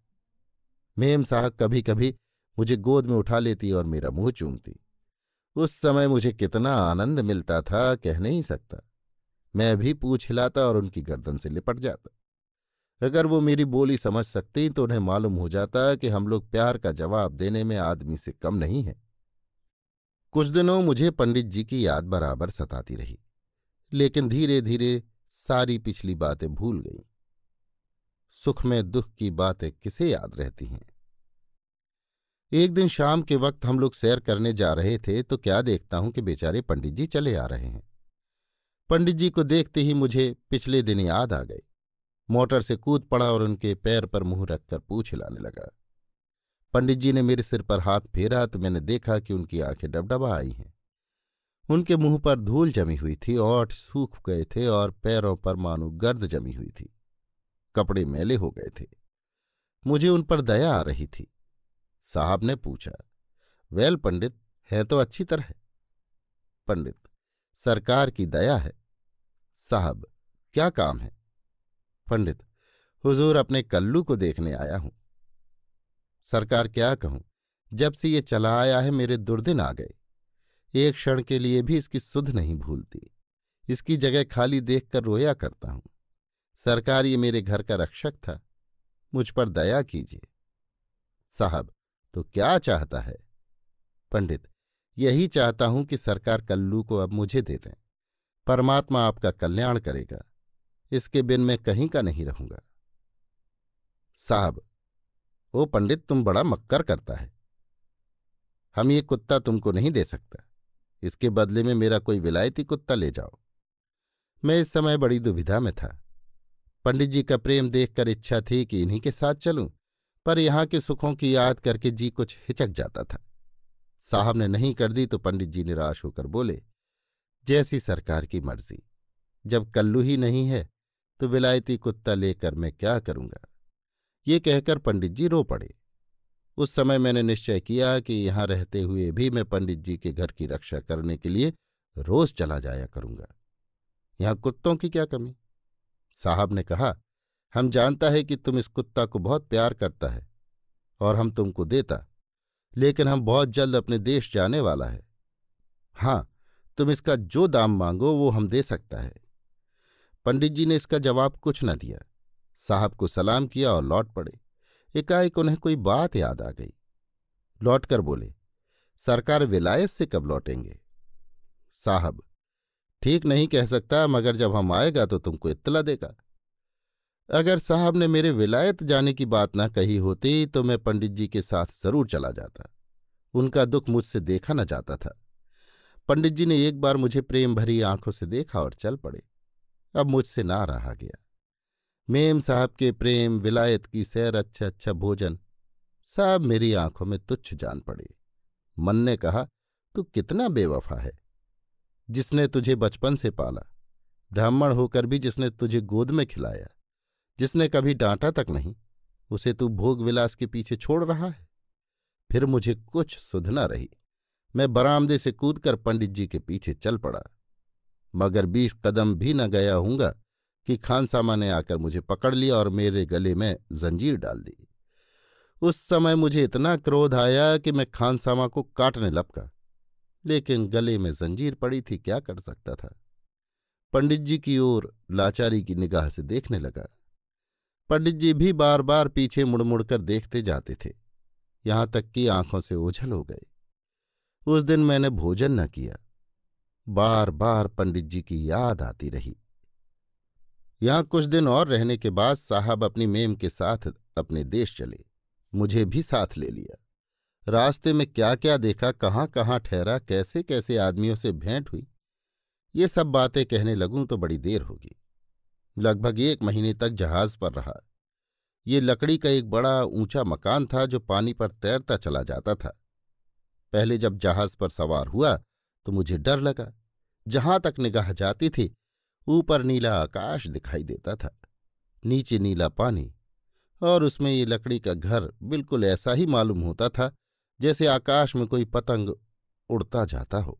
मेम साहब कभी कभी मुझे गोद में उठा लेती और मेरा मुंह चूमती उस समय मुझे कितना आनंद मिलता था कह नहीं सकता मैं भी पूछ हिलाता और उनकी गर्दन से लिपट जाता अगर वो मेरी बोली समझ सकती तो उन्हें मालूम हो जाता कि हम लोग प्यार का जवाब देने में आदमी से कम नहीं है कुछ दिनों मुझे पंडित जी की याद बराबर सताती रही लेकिन धीरे धीरे सारी पिछली बातें भूल गई सुख में दुख की बातें किसे याद रहती हैं एक दिन शाम के वक्त हम लोग सैर करने जा रहे थे तो क्या देखता हूं कि बेचारे पंडित जी चले आ रहे हैं पंडित जी को देखते ही मुझे पिछले दिन याद आ गए मोटर से कूद पड़ा और उनके पैर पर मुंह रखकर पूछ लाने लगा पंडित जी ने मेरे सिर पर हाथ फेरा तो मैंने देखा कि उनकी आंखें डबडबा आई हैं उनके मुंह पर धूल जमी हुई थी ओठ सूख गए थे और पैरों पर मानो गर्द जमी हुई थी कपड़े मैले हो गए थे मुझे उन पर दया आ रही थी साहब ने पूछा वेल पंडित है तो अच्छी तरह पंडित सरकार की दया है साहब क्या काम है पंडित हुजूर अपने कल्लू को देखने आया हूं सरकार क्या कहूं जब से ये चला आया है मेरे दुर्दिन आ गए एक क्षण के लिए भी इसकी सुध नहीं भूलती इसकी जगह खाली देखकर रोया करता हूं सरकार ये मेरे घर का रक्षक था मुझ पर दया कीजिए साहब तो क्या चाहता है पंडित यही चाहता हूं कि सरकार कल्लू को अब मुझे दे दें परमात्मा आपका कल्याण करेगा इसके बिन मैं कहीं का नहीं रहूंगा साहब ओ पंडित तुम बड़ा मक्कर करता है हम ये कुत्ता तुमको नहीं दे सकता इसके बदले में मेरा कोई विलायती कुत्ता ले जाओ मैं इस समय बड़ी दुविधा में था पंडित जी का प्रेम देखकर इच्छा थी कि इन्हीं के साथ चलूं पर यहाँ के सुखों की याद करके जी कुछ हिचक जाता था साहब ने नहीं कर दी तो पंडित जी निराश होकर बोले जैसी सरकार की मर्जी जब कल्लू ही नहीं है तो विलायती कुत्ता लेकर मैं क्या करूँगा ये कहकर पंडित जी रो पड़े उस समय मैंने निश्चय किया कि यहाँ रहते हुए भी मैं पंडित जी के घर की रक्षा करने के लिए रोज चला जाया करूँगा यहाँ कुत्तों की क्या कमी साहब ने कहा हम जानता है कि तुम इस कुत्ता को बहुत प्यार करता है और हम तुमको देता लेकिन हम बहुत जल्द अपने देश जाने वाला है हाँ तुम इसका जो दाम मांगो वो हम दे सकता है पंडित जी ने इसका जवाब कुछ न दिया साहब को सलाम किया और लौट पड़े एकाएक उन्हें कोई बात याद आ गई लौटकर बोले सरकार विलायत से कब लौटेंगे साहब ठीक नहीं कह सकता मगर जब हम आएगा तो तुमको इतला देगा अगर साहब ने मेरे विलायत जाने की बात ना कही होती तो मैं पंडित जी के साथ जरूर चला जाता उनका दुख मुझसे देखा न जाता था पंडित जी ने एक बार मुझे प्रेम भरी आंखों से देखा और चल पड़े अब मुझसे ना रहा गया मेम साहब के प्रेम विलायत की सैर अच्छा अच्छा भोजन सब मेरी आंखों में तुच्छ जान पड़े मन ने कहा तू कितना बेवफा है जिसने तुझे बचपन से पाला ब्राह्मण होकर भी जिसने तुझे गोद में खिलाया जिसने कभी डांटा तक नहीं उसे तू भोग विलास के पीछे छोड़ रहा है फिर मुझे कुछ सुधना रही मैं बरामदे से कूदकर पंडित जी के पीछे चल पड़ा मगर बीस कदम भी न गया हूंगा कि खानसामा ने आकर मुझे पकड़ लिया और मेरे गले में जंजीर डाल दी उस समय मुझे इतना क्रोध आया कि मैं खानसामा को काटने लपका लेकिन गले में जंजीर पड़ी थी क्या कर सकता था पंडित जी की ओर लाचारी की निगाह से देखने लगा पंडित जी भी बार बार पीछे मुड़ मुड़कर देखते जाते थे यहां तक कि आंखों से ओझल हो गए उस दिन मैंने भोजन न किया बार बार पंडित जी की याद आती रही यहां कुछ दिन और रहने के बाद साहब अपनी मेम के साथ अपने देश चले मुझे भी साथ ले लिया रास्ते में क्या क्या देखा कहाँ कहाँ ठहरा कैसे कैसे आदमियों से भेंट हुई ये सब बातें कहने लगूं तो बड़ी देर होगी लगभग एक महीने तक जहाज पर रहा ये लकड़ी का एक बड़ा ऊंचा मकान था जो पानी पर तैरता चला जाता था पहले जब जहाज पर सवार हुआ तो मुझे डर लगा जहां तक निगाह जाती थी ऊपर नीला आकाश दिखाई देता था नीचे नीला पानी और उसमें ये लकड़ी का घर बिल्कुल ऐसा ही मालूम होता था जैसे आकाश में कोई पतंग उड़ता जाता हो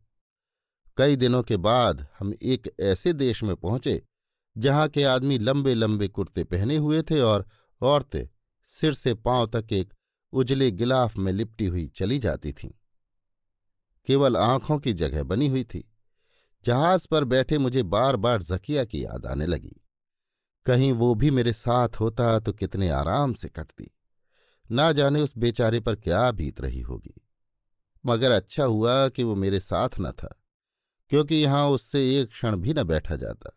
कई दिनों के बाद हम एक ऐसे देश में पहुंचे जहां के आदमी लंबे लंबे कुर्ते पहने हुए थे और औरतें सिर से पांव तक एक उजले गिलाफ में लिपटी हुई चली जाती थीं केवल आंखों की जगह बनी हुई थी जहाज पर बैठे मुझे बार बार जकिया की याद आने लगी कहीं वो भी मेरे साथ होता तो कितने आराम से कटती ना जाने उस बेचारे पर क्या बीत रही होगी मगर अच्छा हुआ कि वो मेरे साथ न था क्योंकि यहां उससे एक क्षण भी न बैठा जाता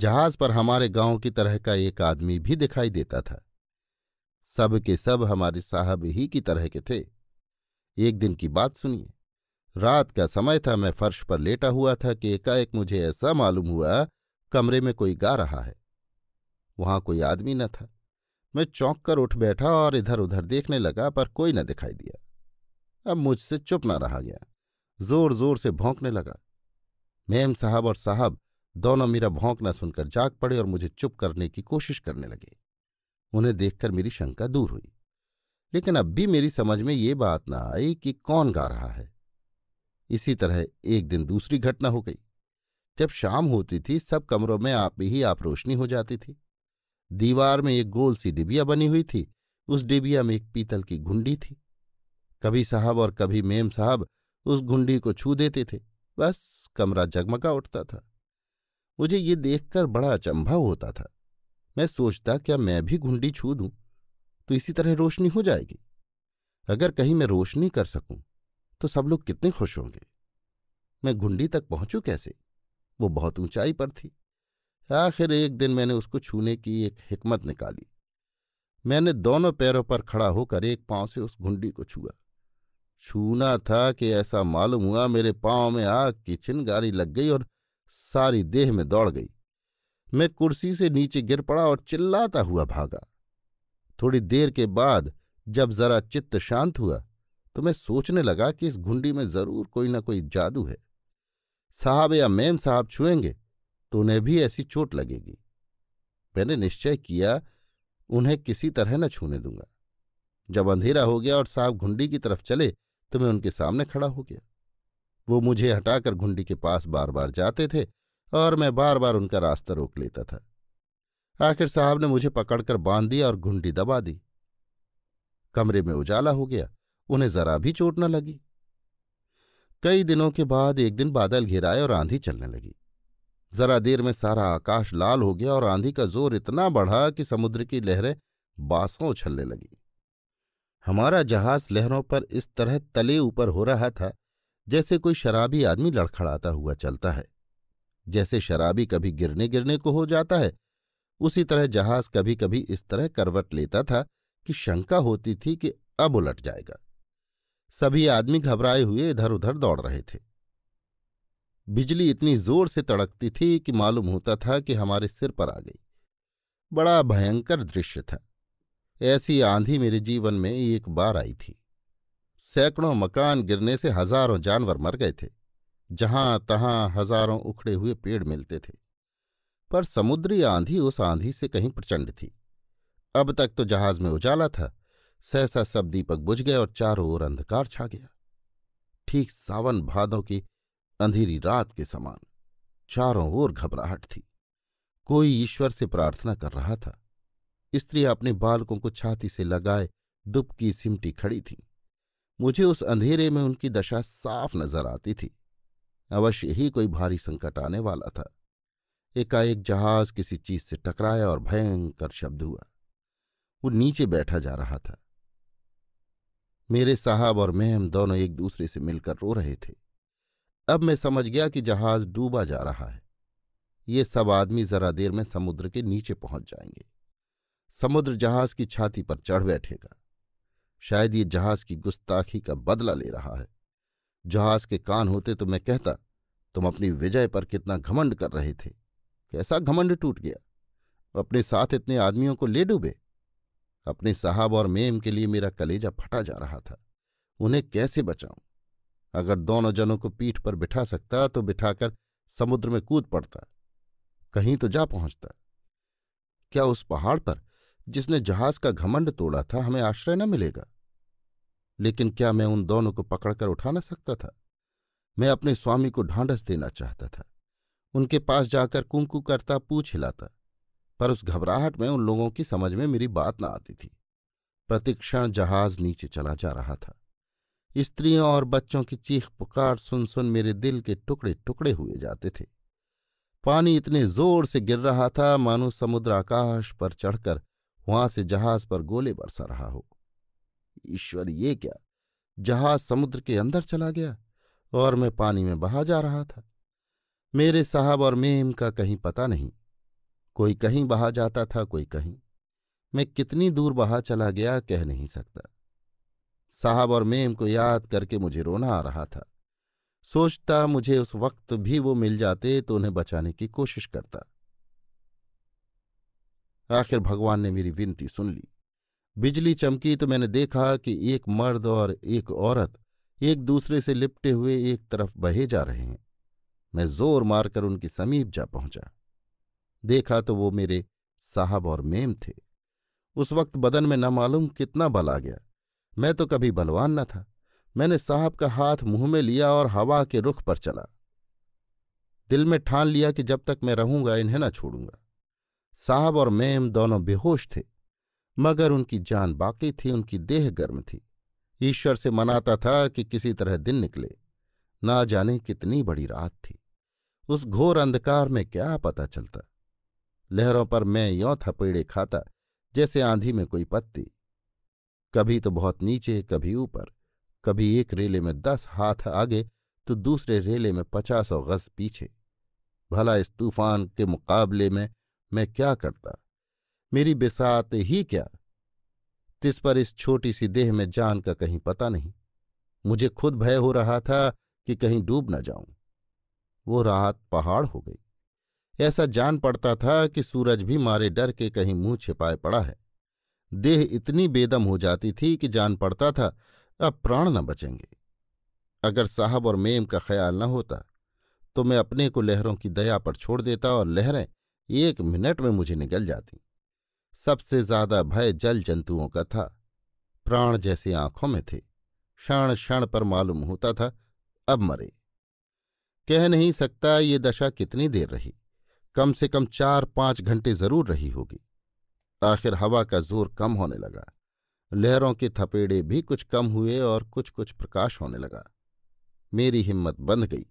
जहाज पर हमारे गांव की तरह का एक आदमी भी दिखाई देता था सब के सब हमारे साहब ही की तरह के थे एक दिन की बात सुनिए रात का समय था मैं फर्श पर लेटा हुआ था कि एकाएक मुझे ऐसा मालूम हुआ कमरे में कोई गा रहा है वहां कोई आदमी न था मैं चौंक कर उठ बैठा और इधर उधर देखने लगा पर कोई न दिखाई दिया अब मुझसे चुप न रहा गया जोर जोर से भौंकने लगा मेम साहब और साहब दोनों मेरा भौंकना सुनकर जाग पड़े और मुझे चुप करने की कोशिश करने लगे उन्हें देखकर मेरी शंका दूर हुई लेकिन अब भी मेरी समझ में ये बात ना आई कि कौन गा रहा है इसी तरह एक दिन दूसरी घटना हो गई जब शाम होती थी सब कमरों में आप ही आप रोशनी हो जाती थी दीवार में एक गोल सी डिबिया बनी हुई थी उस डिबिया में एक पीतल की घुंडी थी कभी साहब और कभी मेम साहब उस घुंडी को छू देते थे बस कमरा जगमगा उठता था मुझे ये देखकर बड़ा अचंभा होता था मैं सोचता क्या मैं भी घुंडी छू दूं तो इसी तरह रोशनी हो जाएगी अगर कहीं मैं रोशनी कर सकूं तो सब लोग कितने खुश होंगे मैं घुंडी तक पहुंचू कैसे वो बहुत ऊंचाई पर थी आखिर एक दिन मैंने उसको छूने की एक हिकमत निकाली मैंने दोनों पैरों पर खड़ा होकर एक पांव से उस घुंडी को छुआ छूना था कि ऐसा मालूम हुआ मेरे पांव में आग की चिनगारी लग गई और सारी देह में दौड़ गई मैं कुर्सी से नीचे गिर पड़ा और चिल्लाता हुआ भागा थोड़ी देर के बाद जब जरा चित्त शांत हुआ तो मैं सोचने लगा कि इस घुंडी में जरूर कोई ना कोई जादू है साहब या मैम साहब छुएंगे तो उन्हें भी ऐसी चोट लगेगी मैंने निश्चय किया उन्हें किसी तरह न छूने दूंगा जब अंधेरा हो गया और साहब घुंडी की तरफ चले तो मैं उनके सामने खड़ा हो गया वो मुझे हटाकर घुंडी के पास बार बार जाते थे और मैं बार बार उनका रास्ता रोक लेता था आखिर साहब ने मुझे पकड़कर बांध दिया और घुंडी दबा दी कमरे में उजाला हो गया उन्हें जरा भी चोट न लगी कई दिनों के बाद एक दिन बादल घिराए और आंधी चलने लगी जरा देर में सारा आकाश लाल हो गया और आंधी का जोर इतना बढ़ा कि समुद्र की लहरें बासों उछलने लगी हमारा जहाज लहरों पर इस तरह तले ऊपर हो रहा था जैसे कोई शराबी आदमी लड़खड़ाता हुआ चलता है जैसे शराबी कभी गिरने गिरने को हो जाता है उसी तरह जहाज कभी कभी इस तरह करवट लेता था कि शंका होती थी कि अब उलट जाएगा सभी आदमी घबराए हुए इधर उधर दौड़ रहे थे बिजली इतनी जोर से तड़कती थी कि मालूम होता था कि हमारे सिर पर आ गई बड़ा भयंकर दृश्य था ऐसी आंधी मेरे जीवन में एक बार आई थी सैकड़ों मकान गिरने से हजारों जानवर मर गए थे जहां तहां हजारों उखड़े हुए पेड़ मिलते थे पर समुद्री आंधी उस आंधी से कहीं प्रचंड थी अब तक तो जहाज में उजाला था सहसा सब दीपक बुझ गए और चारों ओर अंधकार छा गया ठीक सावन भादों की अंधेरी रात के समान चारों ओर घबराहट थी कोई ईश्वर से प्रार्थना कर रहा था स्त्री अपने बालकों को छाती से लगाए दुबकी सिमटी खड़ी थी मुझे उस अंधेरे में उनकी दशा साफ नजर आती थी अवश्य ही कोई भारी संकट आने वाला था एकाएक जहाज किसी चीज से टकराया और भयंकर शब्द हुआ वो नीचे बैठा जा रहा था मेरे साहब और मैम दोनों एक दूसरे से मिलकर रो रहे थे अब मैं समझ गया कि जहाज डूबा जा रहा है ये सब आदमी जरा देर में समुद्र के नीचे पहुंच जाएंगे समुद्र जहाज की छाती पर चढ़ बैठेगा शायद ये जहाज की गुस्ताखी का बदला ले रहा है जहाज के कान होते तो मैं कहता तुम अपनी विजय पर कितना घमंड कर रहे थे कैसा घमंड टूट गया अपने साथ इतने आदमियों को ले डूबे अपने साहब और मेम के लिए मेरा कलेजा फटा जा रहा था उन्हें कैसे बचाऊं अगर दोनों जनों को पीठ पर बिठा सकता तो बिठाकर समुद्र में कूद पड़ता कहीं तो जा पहुंचता क्या उस पहाड़ पर जिसने जहाज का घमंड तोड़ा था हमें आश्रय न मिलेगा लेकिन क्या मैं उन दोनों को पकड़कर उठा न सकता था मैं अपने स्वामी को ढांढस देना चाहता था उनके पास जाकर कुंकू करता पूछ हिलाता पर उस घबराहट में उन लोगों की समझ में मेरी बात न आती थी प्रतिक्षण जहाज नीचे चला जा रहा था स्त्रियों और बच्चों की चीख पुकार सुन सुन मेरे दिल के टुकड़े टुकड़े हुए जाते थे पानी इतने जोर से गिर रहा था मानो समुद्र आकाश पर चढ़कर वहां से जहाज पर गोले बरसा रहा हो ईश्वर ये क्या जहाज समुद्र के अंदर चला गया और मैं पानी में बहा जा रहा था मेरे साहब और मेम का कहीं पता नहीं कोई कहीं बहा जाता था कोई कहीं मैं कितनी दूर बहा चला गया कह नहीं सकता साहब और मेम को याद करके मुझे रोना आ रहा था सोचता मुझे उस वक्त भी वो मिल जाते तो उन्हें बचाने की कोशिश करता आखिर भगवान ने मेरी विनती सुन ली बिजली चमकी तो मैंने देखा कि एक मर्द और एक औरत एक दूसरे से लिपटे हुए एक तरफ बहे जा रहे हैं मैं जोर मारकर उनके समीप जा पहुंचा देखा तो वो मेरे साहब और मेम थे उस वक्त बदन में न मालूम कितना बल आ गया मैं तो कभी बलवान न था मैंने साहब का हाथ मुंह में लिया और हवा के रुख पर चला दिल में ठान लिया कि जब तक मैं रहूंगा इन्हें न छोड़ूंगा साहब और मेम दोनों बेहोश थे मगर उनकी जान बाकी थी उनकी देह गर्म थी ईश्वर से मनाता था कि किसी तरह दिन निकले ना जाने कितनी बड़ी रात थी उस घोर अंधकार में क्या पता चलता लहरों पर मैं यौ थपेड़े खाता जैसे आंधी में कोई पत्ती कभी तो बहुत नीचे कभी ऊपर कभी एक रेले में दस हाथ आगे तो दूसरे रेले में पचासों गज पीछे भला इस तूफान के मुकाबले में मैं क्या करता मेरी बिसात ही क्या तिस पर इस छोटी सी देह में जान का कहीं पता नहीं मुझे खुद भय हो रहा था कि कहीं डूब न जाऊं वो राहत पहाड़ हो गई ऐसा जान पड़ता था कि सूरज भी मारे डर के कहीं मुंह छिपाए पड़ा है देह इतनी बेदम हो जाती थी कि जान पड़ता था अब प्राण न बचेंगे अगर साहब और मेम का ख्याल न होता तो मैं अपने को लहरों की दया पर छोड़ देता और लहरें एक मिनट में मुझे निकल जाती सबसे ज्यादा भय जल जंतुओं का था प्राण जैसे आंखों में थे क्षण क्षण पर मालूम होता था अब मरे कह नहीं सकता ये दशा कितनी देर रही कम से कम चार पांच घंटे जरूर रही होगी आखिर हवा का जोर कम होने लगा लहरों के थपेड़े भी कुछ कम हुए और कुछ कुछ प्रकाश होने लगा मेरी हिम्मत बंध गई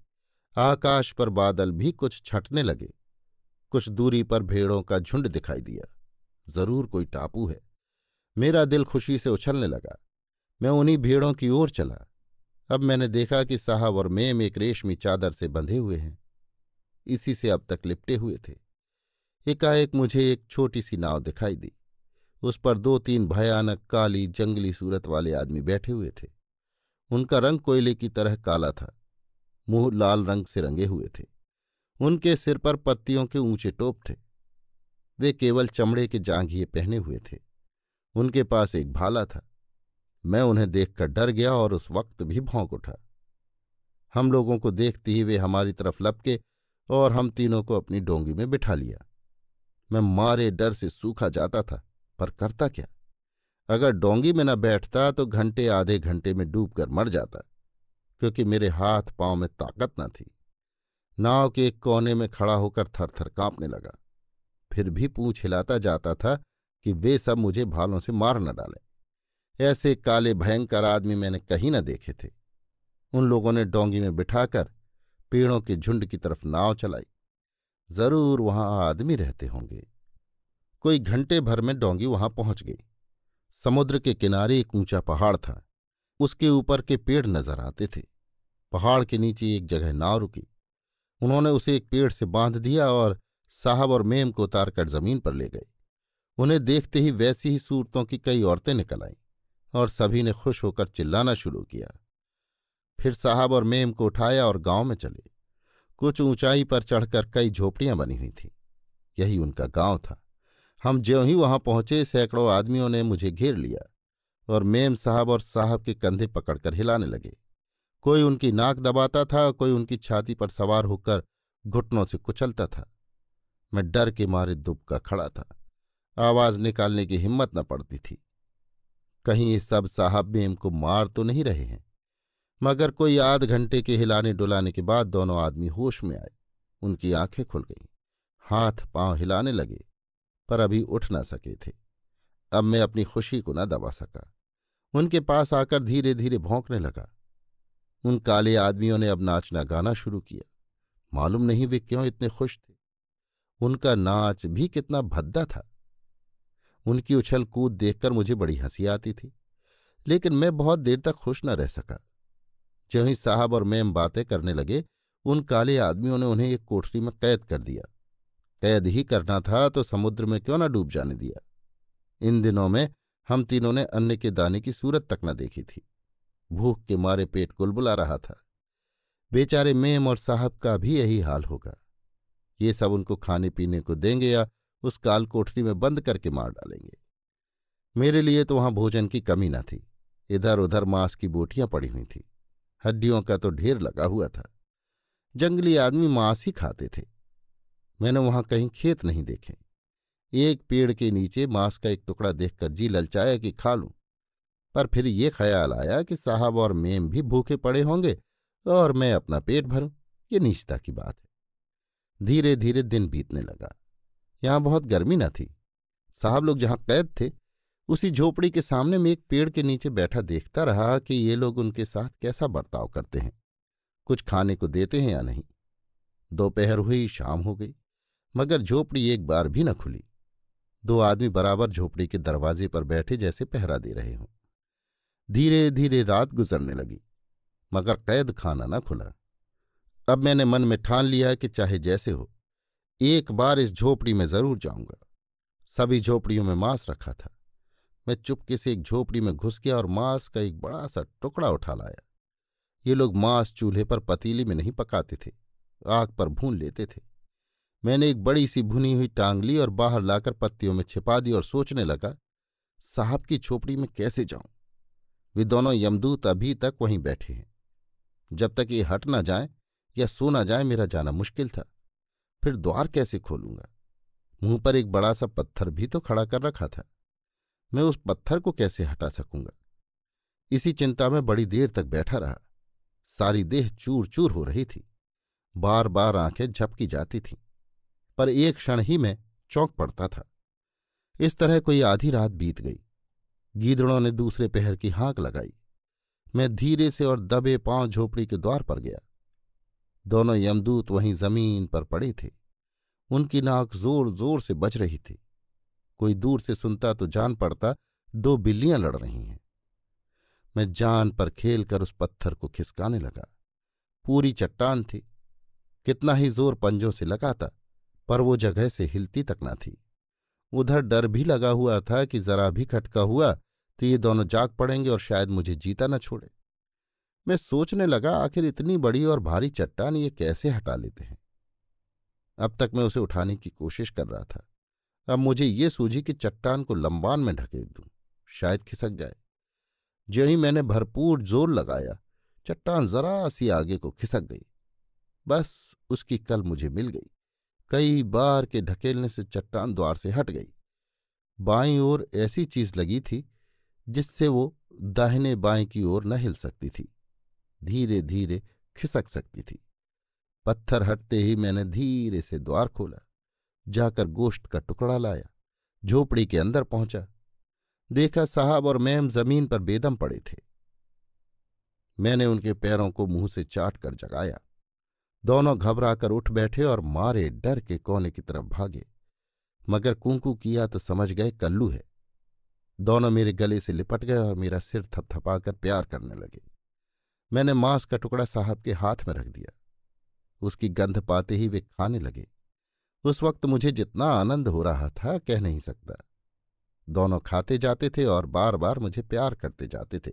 आकाश पर बादल भी कुछ छटने लगे कुछ दूरी पर भेड़ों का झुंड दिखाई दिया जरूर कोई टापू है मेरा दिल खुशी से उछलने लगा मैं उन्हीं भीड़ों की ओर चला अब मैंने देखा कि साहब और मेम एक रेशमी चादर से बंधे हुए हैं इसी से अब तक लिपटे हुए थे एकाएक मुझे एक छोटी सी नाव दिखाई दी उस पर दो तीन भयानक काली जंगली सूरत वाले आदमी बैठे हुए थे उनका रंग कोयले की तरह काला था मुंह लाल रंग से रंगे हुए थे उनके सिर पर पत्तियों के ऊंचे टोप थे वे केवल चमड़े के जांघिए पहने हुए थे उनके पास एक भाला था मैं उन्हें देखकर डर गया और उस वक्त भी भौंक उठा हम लोगों को देखते ही वे हमारी तरफ लपके और हम तीनों को अपनी डोंगी में बिठा लिया मैं मारे डर से सूखा जाता था पर करता क्या अगर डोंगी में न बैठता तो घंटे आधे घंटे में डूबकर मर जाता क्योंकि मेरे हाथ पांव में ताकत न थी नाव के एक कोने में खड़ा होकर थर थर कांपने लगा फिर भी पूछ हिलाता जाता था कि वे सब मुझे भालों से मार न डालें ऐसे काले भयंकर आदमी मैंने कहीं न देखे थे उन लोगों ने डोंगी में बिठाकर पेड़ों के झुंड की तरफ नाव चलाई जरूर वहां आदमी रहते होंगे कोई घंटे भर में डोंगी वहां पहुंच गई समुद्र के किनारे एक ऊंचा पहाड़ था उसके ऊपर के पेड़ नजर आते थे पहाड़ के नीचे एक जगह नाव रुकी उन्होंने उसे एक पेड़ से बांध दिया और साहब और मेम को उतारकर जमीन पर ले गए उन्हें देखते ही वैसी ही सूरतों की कई औरतें निकल आईं और सभी ने खुश होकर चिल्लाना शुरू किया फिर साहब और मेम को उठाया और गांव में चले कुछ ऊंचाई पर चढ़कर कई झोपड़ियां बनी हुई थीं यही उनका गांव था हम ज्यों ही वहां पहुंचे सैकड़ों आदमियों ने मुझे घेर लिया और मेम साहब और साहब के कंधे पकड़कर हिलाने लगे कोई उनकी नाक दबाता था कोई उनकी छाती पर सवार होकर घुटनों से कुचलता था मैं डर के मारे दुबका खड़ा था आवाज निकालने की हिम्मत न पड़ती थी कहीं ये सब साहब मेम को मार तो नहीं रहे हैं मगर कोई आध घंटे के हिलाने डुलाने के बाद दोनों आदमी होश में आए उनकी आंखें खुल गईं हाथ पांव हिलाने लगे पर अभी उठ ना सके थे अब मैं अपनी खुशी को न दबा सका उनके पास आकर धीरे धीरे भौंकने लगा उन काले आदमियों ने अब नाचना गाना शुरू किया मालूम नहीं वे क्यों इतने खुश थे उनका नाच भी कितना भद्दा था उनकी उछल कूद देखकर मुझे बड़ी हंसी आती थी लेकिन मैं बहुत देर तक खुश न रह सका जो ही साहब और मैम बातें करने लगे उन काले आदमियों ने उन्हें एक कोठरी में कैद कर दिया कैद ही करना था तो समुद्र में क्यों न डूब जाने दिया इन दिनों में हम तीनों ने अन्न के दाने की सूरत तक न देखी थी भूख के मारे पेट गुलबुला रहा था बेचारे मेम और साहब का भी यही हाल होगा ये सब उनको खाने पीने को देंगे या उस काल कोठरी में बंद करके मार डालेंगे मेरे लिए तो वहां भोजन की कमी न थी इधर उधर मांस की बोटियां पड़ी हुई थी हड्डियों का तो ढेर लगा हुआ था जंगली आदमी मांस ही खाते थे मैंने वहां कहीं खेत नहीं देखे एक पेड़ के नीचे मांस का एक टुकड़ा देखकर जी ललचाया कि खा लूं पर फिर ये ख्याल आया कि साहब और मेम भी भूखे पड़े होंगे और मैं अपना पेट भरूं ये नीचता की बात है धीरे धीरे दिन बीतने लगा यहां बहुत गर्मी न थी साहब लोग जहां कैद थे उसी झोपड़ी के सामने में एक पेड़ के नीचे बैठा देखता रहा कि ये लोग उनके साथ कैसा बर्ताव करते हैं कुछ खाने को देते हैं या नहीं दोपहर हुई शाम हो गई मगर झोपड़ी एक बार भी न खुली दो आदमी बराबर झोपड़ी के दरवाजे पर बैठे जैसे पहरा दे रहे हों धीरे धीरे रात गुजरने लगी मगर कैद खाना न खुला अब मैंने मन में ठान लिया कि चाहे जैसे हो एक बार इस झोपड़ी में जरूर जाऊंगा सभी झोपड़ियों में मांस रखा था मैं चुपके से एक झोपड़ी में घुस गया और मांस का एक बड़ा सा टुकड़ा उठा लाया ये लोग मांस चूल्हे पर पतीली में नहीं पकाते थे आग पर भून लेते थे मैंने एक बड़ी सी भुनी हुई टांग ली और बाहर लाकर पत्तियों में छिपा दी और सोचने लगा साहब की झोपड़ी में कैसे जाऊं वे दोनों यमदूत अभी तक वहीं बैठे हैं जब तक ये हट ना जाए या सो ना जाए मेरा जाना मुश्किल था फिर द्वार कैसे खोलूंगा मुंह पर एक बड़ा सा पत्थर भी तो खड़ा कर रखा था मैं उस पत्थर को कैसे हटा सकूंगा इसी चिंता में बड़ी देर तक बैठा रहा सारी देह चूर चूर हो रही थी बार बार आंखें झपकी जाती थीं पर एक क्षण ही मैं चौंक पड़ता था इस तरह कोई आधी रात बीत गई गीदड़ों ने दूसरे पहर की हाँक लगाई मैं धीरे से और दबे पांव झोपड़ी के द्वार पर गया दोनों यमदूत वहीं जमीन पर पड़े थे उनकी नाक जोर जोर से बज रही थी कोई दूर से सुनता तो जान पड़ता दो बिल्लियां लड़ रही हैं मैं जान पर खेल कर उस पत्थर को खिसकाने लगा पूरी चट्टान थी कितना ही जोर पंजों से लगाता पर वो जगह से हिलती तक न थी उधर डर भी लगा हुआ था कि जरा भी खटका हुआ तो ये दोनों जाग पड़ेंगे और शायद मुझे जीता न छोड़े मैं सोचने लगा आखिर इतनी बड़ी और भारी चट्टान ये कैसे हटा लेते हैं अब तक मैं उसे उठाने की कोशिश कर रहा था अब मुझे ये सूझी कि चट्टान को लंबान में ढकेल दूं शायद खिसक जाए जो ही मैंने भरपूर जोर लगाया चट्टान जरा सी आगे को खिसक गई बस उसकी कल मुझे मिल गई कई बार के ढकेलने से चट्टान द्वार से हट गई बाई ओर ऐसी चीज लगी थी जिससे वो दाहिने बाएं की ओर न हिल सकती थी धीरे धीरे खिसक सकती थी पत्थर हटते ही मैंने धीरे से द्वार खोला जाकर गोश्त का टुकड़ा लाया झोपड़ी के अंदर पहुंचा देखा साहब और मैम जमीन पर बेदम पड़े थे मैंने उनके पैरों को मुंह से चाट कर जगाया दोनों घबराकर उठ बैठे और मारे डर के कोने की तरफ भागे मगर कुंकू किया तो समझ गए कल्लू है दोनों मेरे गले से लिपट गए और मेरा सिर थपथपाकर प्यार करने लगे मैंने मांस का टुकड़ा साहब के हाथ में रख दिया उसकी गंध पाते ही वे खाने लगे उस वक्त मुझे जितना आनंद हो रहा था कह नहीं सकता दोनों खाते जाते थे और बार बार मुझे प्यार करते जाते थे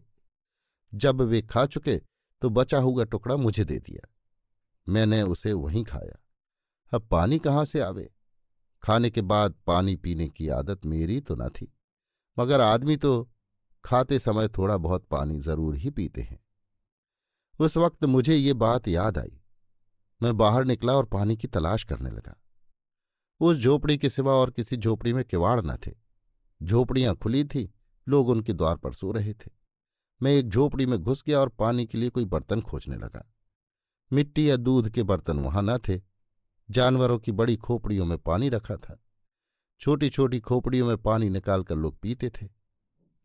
जब वे खा चुके तो बचा हुआ टुकड़ा मुझे दे दिया मैंने उसे वहीं खाया अब पानी कहाँ से आवे खाने के बाद पानी पीने की आदत मेरी तो न थी मगर आदमी तो खाते समय थोड़ा बहुत पानी जरूर ही पीते हैं उस वक्त मुझे ये बात याद आई मैं बाहर निकला और पानी की तलाश करने लगा उस झोपड़ी के सिवा और किसी झोपड़ी में किवाड़ न थे झोपड़ियां खुली थी लोग उनके द्वार पर सो रहे थे मैं एक झोपड़ी में घुस गया और पानी के लिए कोई बर्तन खोजने लगा मिट्टी या दूध के बर्तन वहां न थे जानवरों की बड़ी खोपड़ियों में पानी रखा था छोटी छोटी खोपड़ियों में पानी निकालकर लोग पीते थे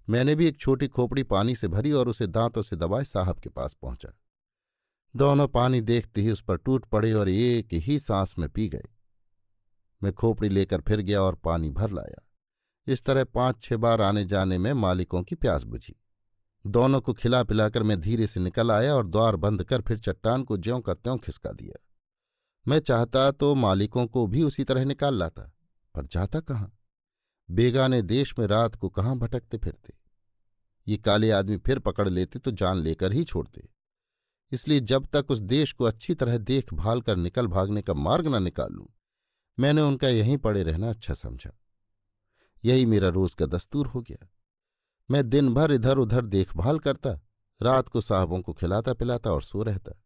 मैंने भी एक छोटी खोपड़ी पानी से भरी और उसे दांतों से दबाए साहब के पास पहुंचा दोनों पानी देखते ही उस पर टूट पड़े और एक ही सांस में पी गए मैं खोपड़ी लेकर फिर गया और पानी भर लाया इस तरह पांच छह बार आने जाने में मालिकों की प्यास बुझी दोनों को खिला पिलाकर मैं धीरे से निकल आया और द्वार बंद कर फिर चट्टान को ज्यों का त्यों खिसका दिया मैं चाहता तो मालिकों को भी उसी तरह निकाल लाता पर जाता कहाँ बेगाने देश में रात को कहाँ भटकते फिरते ये काले आदमी फिर पकड़ लेते तो जान लेकर ही छोड़ते इसलिए जब तक उस देश को अच्छी तरह देखभाल कर निकल भागने का मार्ग न निकाल लूं मैंने उनका यहीं पड़े रहना अच्छा समझा यही मेरा रोज का दस्तूर हो गया मैं दिन भर इधर उधर देखभाल करता रात को साहबों को खिलाता पिलाता और सो रहता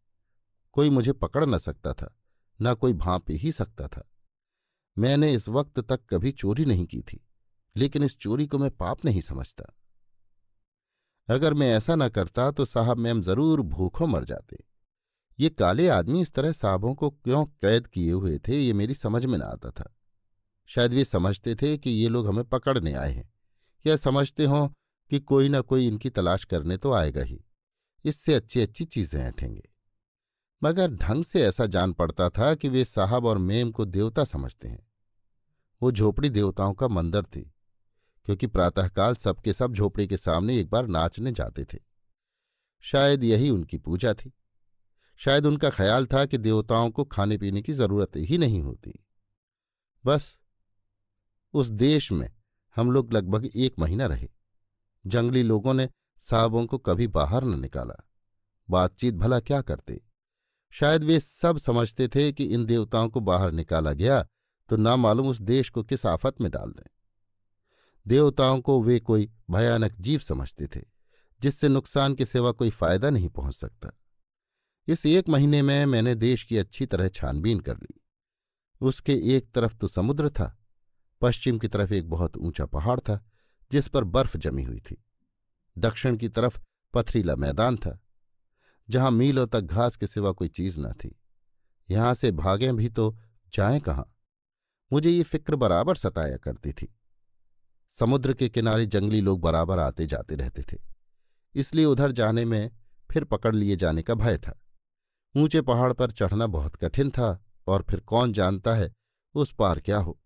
कोई मुझे पकड़ न सकता था न कोई भाप ही सकता था मैंने इस वक्त तक कभी चोरी नहीं की थी लेकिन इस चोरी को मैं पाप नहीं समझता अगर मैं ऐसा न करता तो साहब मैम जरूर भूखों मर जाते ये काले आदमी इस तरह साहबों को क्यों कैद किए हुए थे ये मेरी समझ में न आता था शायद वे समझते थे कि ये लोग हमें पकड़ने आए हैं या समझते हों कि कोई ना कोई इनकी तलाश करने तो आएगा ही इससे अच्छी अच्छी चीजें हटेंगे मगर ढंग से ऐसा जान पड़ता था कि वे साहब और मेम को देवता समझते हैं वो झोपड़ी देवताओं का मंदिर थी क्योंकि प्रातःकाल सबके सब झोपड़ी के सामने एक बार नाचने जाते थे शायद यही उनकी पूजा थी शायद उनका ख्याल था कि देवताओं को खाने पीने की जरूरत ही नहीं होती बस उस देश में हम लोग लगभग एक महीना रहे जंगली लोगों ने साहबों को कभी बाहर न निकाला बातचीत भला क्या करते शायद वे सब समझते थे कि इन देवताओं को बाहर निकाला गया तो ना मालूम उस देश को किस आफत में डाल दें देवताओं को वे कोई भयानक जीव समझते थे जिससे नुकसान के सिवा कोई फायदा नहीं पहुंच सकता इस एक महीने में मैंने देश की अच्छी तरह छानबीन कर ली उसके एक तरफ तो समुद्र था पश्चिम की तरफ एक बहुत ऊंचा पहाड़ था जिस पर बर्फ जमी हुई थी दक्षिण की तरफ पथरीला मैदान था जहां मीलों तक घास के सिवा कोई चीज न थी यहां से भागें भी तो जाएं कहाँ मुझे ये फिक्र बराबर सताया करती थी समुद्र के किनारे जंगली लोग बराबर आते जाते रहते थे इसलिए उधर जाने में फिर पकड़ लिए जाने का भय था ऊंचे पहाड़ पर चढ़ना बहुत कठिन था और फिर कौन जानता है उस पार क्या हो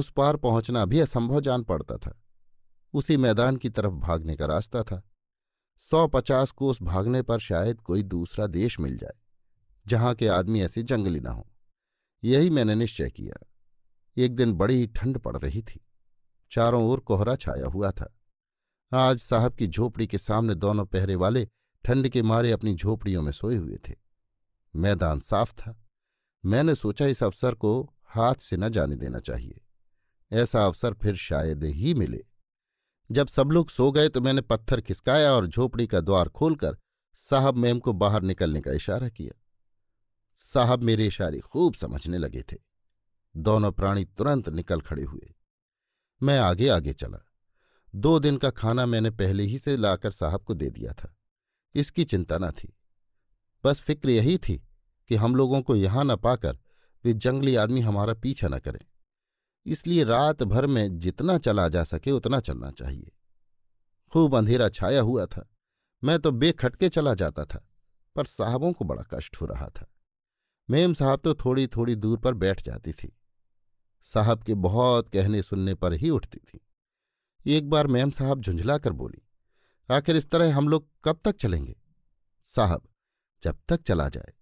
उस पार पहुंचना भी असंभव जान पड़ता था उसी मैदान की तरफ भागने का रास्ता था सौ पचास को उस भागने पर शायद कोई दूसरा देश मिल जाए जहां के आदमी ऐसे जंगली ना हो यही मैंने निश्चय किया एक दिन बड़ी ठंड पड़ रही थी चारों ओर कोहरा छाया हुआ था आज साहब की झोपड़ी के सामने दोनों पहरे वाले ठंड के मारे अपनी झोपड़ियों में सोए हुए थे मैदान साफ था मैंने सोचा इस अवसर को हाथ से न जाने देना चाहिए ऐसा अवसर फिर शायद ही मिले जब सब लोग सो गए तो मैंने पत्थर खिसकाया और झोपड़ी का द्वार खोलकर साहब मैम को बाहर निकलने का इशारा किया साहब मेरे इशारे खूब समझने लगे थे दोनों प्राणी तुरंत निकल खड़े हुए मैं आगे आगे चला दो दिन का खाना मैंने पहले ही से लाकर साहब को दे दिया था इसकी चिंता न थी बस फिक्र यही थी कि हम लोगों को यहां न पाकर वे जंगली आदमी हमारा पीछा न करें इसलिए रात भर में जितना चला जा सके उतना चलना चाहिए खूब अंधेरा छाया हुआ था मैं तो बेखटके चला जाता था पर साहबों को बड़ा कष्ट हो रहा था मेम साहब तो थोड़ी थोड़ी दूर पर बैठ जाती थी साहब के बहुत कहने सुनने पर ही उठती थी एक बार मैम साहब झुंझला कर बोली आखिर इस तरह हम लोग कब तक चलेंगे साहब जब तक चला जाए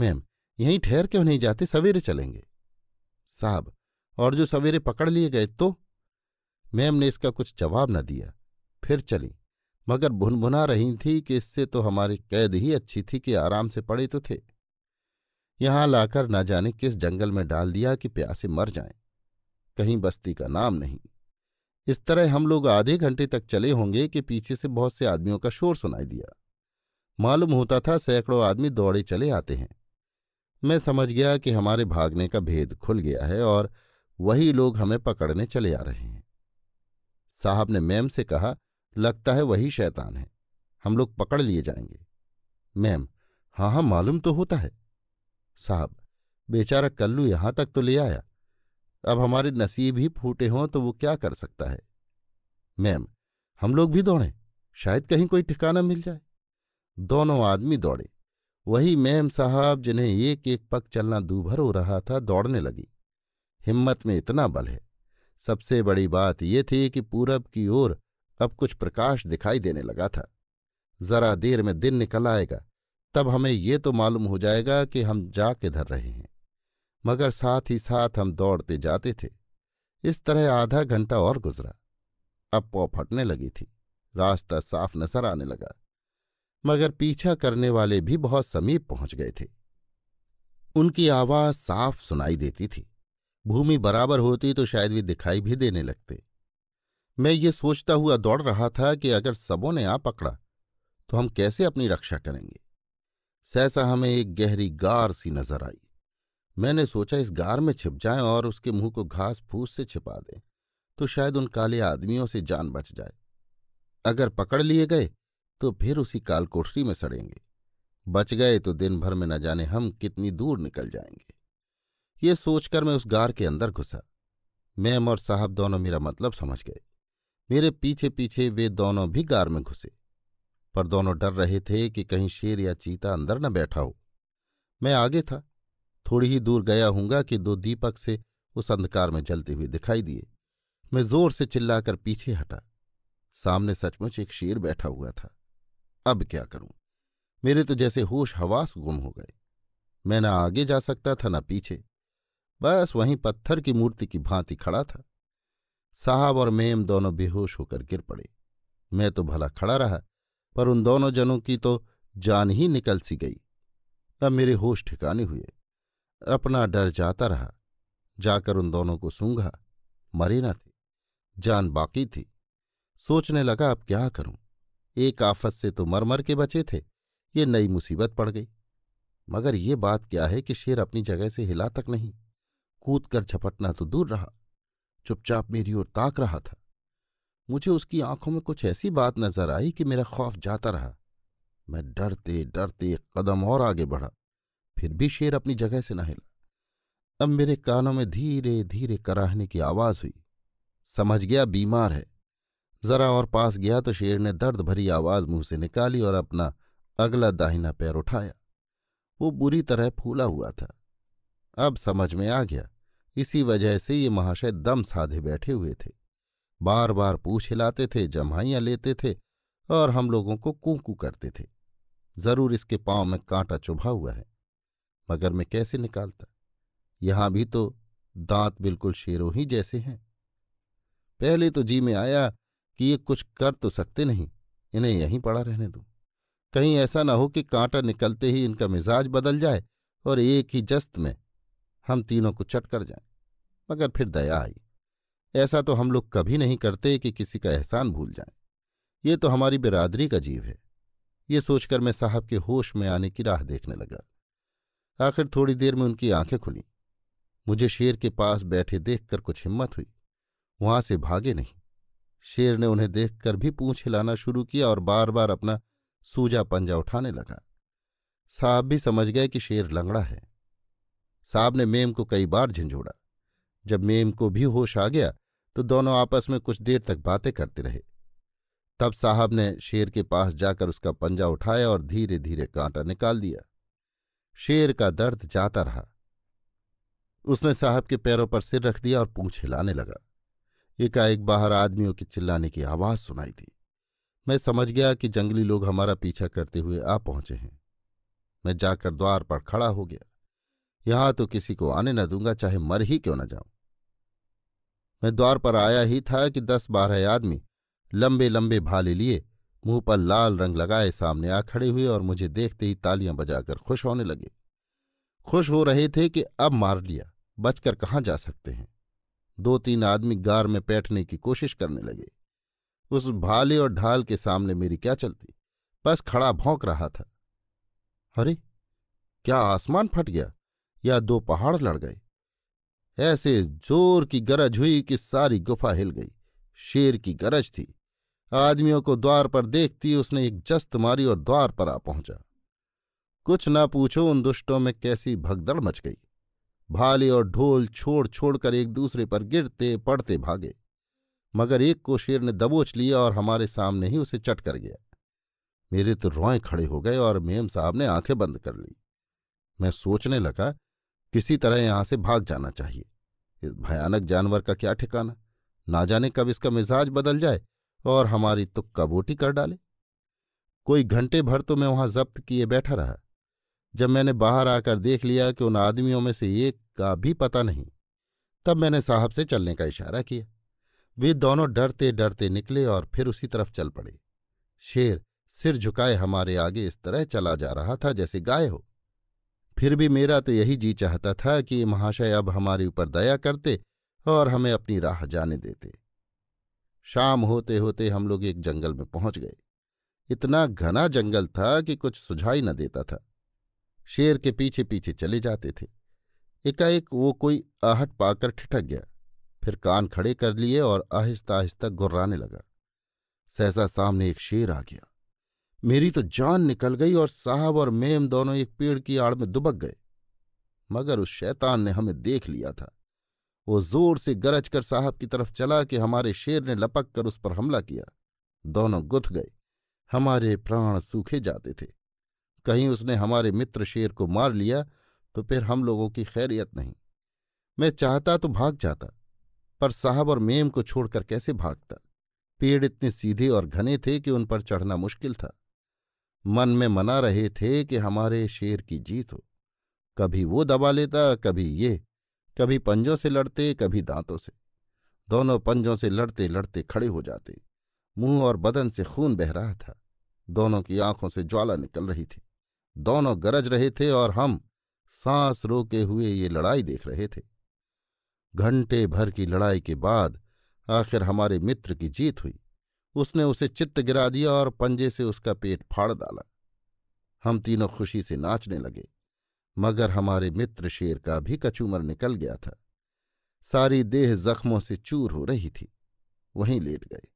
मैम यहीं ठहर क्यों नहीं जाते सवेरे चलेंगे साहब और जो सवेरे पकड़ लिए गए तो मैम ने इसका कुछ जवाब न दिया फिर चली मगर भुनभुना रही थी कि इससे तो हमारी कैद ही अच्छी थी कि आराम से पड़े तो थे यहां लाकर ना जाने किस जंगल में डाल दिया कि प्यासे मर जाएं कहीं बस्ती का नाम नहीं इस तरह हम लोग आधे घंटे तक चले होंगे कि पीछे से बहुत से आदमियों का शोर सुनाई दिया मालूम होता था सैकड़ों आदमी दौड़े चले आते हैं मैं समझ गया कि हमारे भागने का भेद खुल गया है और वही लोग हमें पकड़ने चले आ रहे हैं साहब ने मैम से कहा लगता है वही शैतान है हम लोग पकड़ लिए जाएंगे मैम हाँ हाँ मालूम तो होता है साहब बेचारा कल्लू यहां तक तो ले आया अब हमारे नसीब ही फूटे हों तो वो क्या कर सकता है मैम हम लोग भी दौड़े शायद कहीं कोई ठिकाना मिल जाए दोनों आदमी दौड़े वही मैम साहब जिन्हें एक एक पग चलना दूभर हो रहा था दौड़ने लगी हिम्मत में इतना बल है सबसे बड़ी बात ये थी कि पूरब की ओर अब कुछ प्रकाश दिखाई देने लगा था जरा देर में दिन निकल आएगा तब हमें ये तो मालूम हो जाएगा कि हम जा किधर रहे हैं मगर साथ ही साथ हम दौड़ते जाते थे इस तरह आधा घंटा और गुजरा अब पौ फटने लगी थी रास्ता साफ नजर आने लगा मगर पीछा करने वाले भी बहुत समीप पहुंच गए थे उनकी आवाज साफ सुनाई देती थी भूमि बराबर होती तो शायद वे दिखाई भी देने लगते मैं ये सोचता हुआ दौड़ रहा था कि अगर सबों ने आ पकड़ा तो हम कैसे अपनी रक्षा करेंगे सहसा हमें एक गहरी गार सी नजर आई मैंने सोचा इस गार में छिप जाएं और उसके मुंह को घास फूस से छिपा दें तो शायद उन काले आदमियों से जान बच जाए अगर पकड़ लिए गए तो फिर उसी काल कोठरी में सड़ेंगे बच गए तो दिन भर में न जाने हम कितनी दूर निकल जाएंगे ये सोचकर मैं उस गार के अंदर घुसा मैम और साहब दोनों मेरा मतलब समझ गए मेरे पीछे पीछे वे दोनों भी गार में घुसे पर दोनों डर रहे थे कि कहीं शेर या चीता अंदर न बैठा हो मैं आगे था थोड़ी ही दूर गया हूंगा कि दो दीपक से उस अंधकार में जलते हुए दिखाई दिए मैं जोर से चिल्लाकर पीछे हटा सामने सचमुच एक शेर बैठा हुआ था अब क्या करूं मेरे तो जैसे होश हवास गुम हो गए मैं न आगे जा सकता था न पीछे बस वहीं पत्थर की मूर्ति की भांति खड़ा था साहब और मेम दोनों बेहोश होकर गिर पड़े मैं तो भला खड़ा रहा पर उन दोनों जनों की तो जान ही निकल सी गई अब मेरे होश ठिकाने हुए अपना डर जाता रहा जाकर उन दोनों को सूंघा मरे ना थे जान बाकी थी सोचने लगा अब क्या करूं एक आफत से तो मर मर के बचे थे ये नई मुसीबत पड़ गई मगर ये बात क्या है कि शेर अपनी जगह से हिला तक नहीं कूद कर झपटना तो दूर रहा चुपचाप मेरी ओर ताक रहा था मुझे उसकी आंखों में कुछ ऐसी बात नजर आई कि मेरा खौफ जाता रहा मैं डरते डरते एक कदम और आगे बढ़ा फिर भी शेर अपनी जगह से न हिला अब मेरे कानों में धीरे धीरे कराहने की आवाज हुई समझ गया बीमार है जरा और पास गया तो शेर ने दर्द भरी आवाज मुंह से निकाली और अपना अगला दाहिना पैर उठाया वो बुरी तरह फूला हुआ था अब समझ में आ गया इसी वजह से ये महाशय दम साधे बैठे हुए थे बार बार पूछ हिलाते थे जमाइयां लेते थे और हम लोगों को कूकू करते थे जरूर इसके पांव में कांटा चुभा हुआ है मगर मैं कैसे निकालता यहां भी तो दांत बिल्कुल शेरों ही जैसे हैं पहले तो जी में आया कि ये कुछ कर तो सकते नहीं इन्हें यहीं पड़ा रहने दो कहीं ऐसा ना हो कि कांटा निकलते ही इनका मिजाज बदल जाए और एक ही जस्त में हम तीनों को चट कर जाए मगर फिर दया आई ऐसा तो हम लोग कभी नहीं करते कि किसी का एहसान भूल जाए ये तो हमारी बिरादरी का जीव है ये सोचकर मैं साहब के होश में आने की राह देखने लगा आखिर थोड़ी देर में उनकी आंखें खुली मुझे शेर के पास बैठे देखकर कुछ हिम्मत हुई वहां से भागे नहीं शेर ने उन्हें देखकर भी पूछ हिलाना शुरू किया और बार बार अपना सूजा पंजा उठाने लगा साहब भी समझ गए कि शेर लंगड़ा है साहब ने मेम को कई बार झंझोड़ा जब मेम को भी होश आ गया तो दोनों आपस में कुछ देर तक बातें करते रहे तब साहब ने शेर के पास जाकर उसका पंजा उठाया और धीरे धीरे कांटा निकाल दिया शेर का दर्द जाता रहा उसने साहब के पैरों पर सिर रख दिया और पूंछ हिलाने लगा एकाएक बाहर आदमियों के चिल्लाने की आवाज सुनाई थी मैं समझ गया कि जंगली लोग हमारा पीछा करते हुए आ पहुंचे हैं मैं जाकर द्वार पर खड़ा हो गया यहां तो किसी को आने न दूंगा चाहे मर ही क्यों न जाऊं मैं द्वार पर आया ही था कि दस बारह आदमी लंबे लंबे भाले लिए मुंह पर लाल रंग लगाए सामने आ खड़े हुए और मुझे देखते ही तालियां बजाकर खुश होने लगे खुश हो रहे थे कि अब मार लिया बचकर कहाँ जा सकते हैं दो तीन आदमी गार में बैठने की कोशिश करने लगे उस भाले और ढाल के सामने मेरी क्या चलती बस खड़ा भौंक रहा था अरे क्या आसमान फट गया या दो पहाड़ लड़ गए ऐसे जोर की गरज हुई कि सारी गुफा हिल गई शेर की गरज थी आदमियों को द्वार पर देखती उसने एक जस्त मारी और द्वार पर आ पहुंचा कुछ ना पूछो उन दुष्टों में कैसी भगदड़ मच गई भाले और ढोल छोड़ छोड़कर एक दूसरे पर गिरते पड़ते भागे मगर एक को शेर ने दबोच लिया और हमारे सामने ही उसे चट कर गया मेरे तो रोए खड़े हो गए और मेम साहब ने आंखें बंद कर ली मैं सोचने लगा किसी तरह यहां से भाग जाना चाहिए इस भयानक जानवर का क्या ठिकाना ना जाने कब इसका मिजाज बदल जाए और हमारी तुक्का तो बोटी कर डाले कोई घंटे भर तो मैं वहां जब्त किए बैठा रहा जब मैंने बाहर आकर देख लिया कि उन आदमियों में से एक का भी पता नहीं तब मैंने साहब से चलने का इशारा किया वे दोनों डरते डरते निकले और फिर उसी तरफ चल पड़े शेर सिर झुकाए हमारे आगे इस तरह चला जा रहा था जैसे गाय हो फिर भी मेरा तो यही जी चाहता था कि महाशय अब हमारे ऊपर दया करते और हमें अपनी राह जाने देते शाम होते होते हम लोग एक जंगल में पहुंच गए इतना घना जंगल था कि कुछ सुझाई न देता था शेर के पीछे पीछे चले जाते थे एकाएक वो कोई आहट पाकर ठिठक गया फिर कान खड़े कर लिए और आहिस्ता आहिस्ता गुर्राने लगा सहसा सामने एक शेर आ गया मेरी तो जान निकल गई और साहब और मेम दोनों एक पेड़ की आड़ में दुबक गए मगर उस शैतान ने हमें देख लिया था वो जोर से गरज कर साहब की तरफ चला कि हमारे शेर ने लपक कर उस पर हमला किया दोनों गुथ गए हमारे प्राण सूखे जाते थे कहीं उसने हमारे मित्र शेर को मार लिया तो फिर हम लोगों की खैरियत नहीं मैं चाहता तो भाग जाता पर साहब और मेम को छोड़कर कैसे भागता पेड़ इतने सीधे और घने थे कि उन पर चढ़ना मुश्किल था मन में मना रहे थे कि हमारे शेर की जीत हो कभी वो दबा लेता कभी ये कभी पंजों से लड़ते कभी दांतों से दोनों पंजों से लड़ते लड़ते खड़े हो जाते मुंह और बदन से खून बह रहा था दोनों की आंखों से ज्वाला निकल रही थी दोनों गरज रहे थे और हम सांस रोके हुए ये लड़ाई देख रहे थे घंटे भर की लड़ाई के बाद आखिर हमारे मित्र की जीत हुई उसने उसे चित्त गिरा दिया और पंजे से उसका पेट फाड़ डाला हम तीनों खुशी से नाचने लगे मगर हमारे मित्र शेर का भी कचूमर निकल गया था सारी देह जख्मों से चूर हो रही थी वहीं लेट गए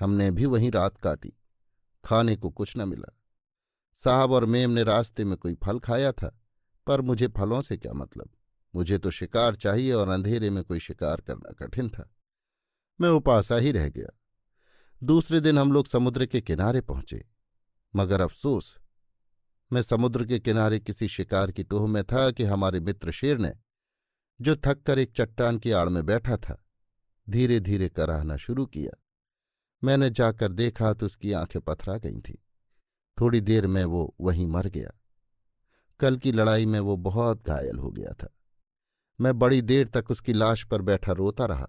हमने भी वहीं रात काटी खाने को कुछ न मिला साहब और मेम ने रास्ते में कोई फल खाया था पर मुझे फलों से क्या मतलब मुझे तो शिकार चाहिए और अंधेरे में कोई शिकार करना कठिन था मैं उपासा ही रह गया दूसरे दिन हम लोग समुद्र के किनारे पहुंचे मगर अफसोस मैं समुद्र के किनारे किसी शिकार की टोह में था कि हमारे मित्र शेर ने जो थक कर एक चट्टान की आड़ में बैठा था धीरे धीरे कराहना शुरू किया मैंने जाकर देखा तो उसकी आंखें पथरा गई थीं थोड़ी देर में वो वहीं मर गया कल की लड़ाई में वो बहुत घायल हो गया था मैं बड़ी देर तक उसकी लाश पर बैठा रोता रहा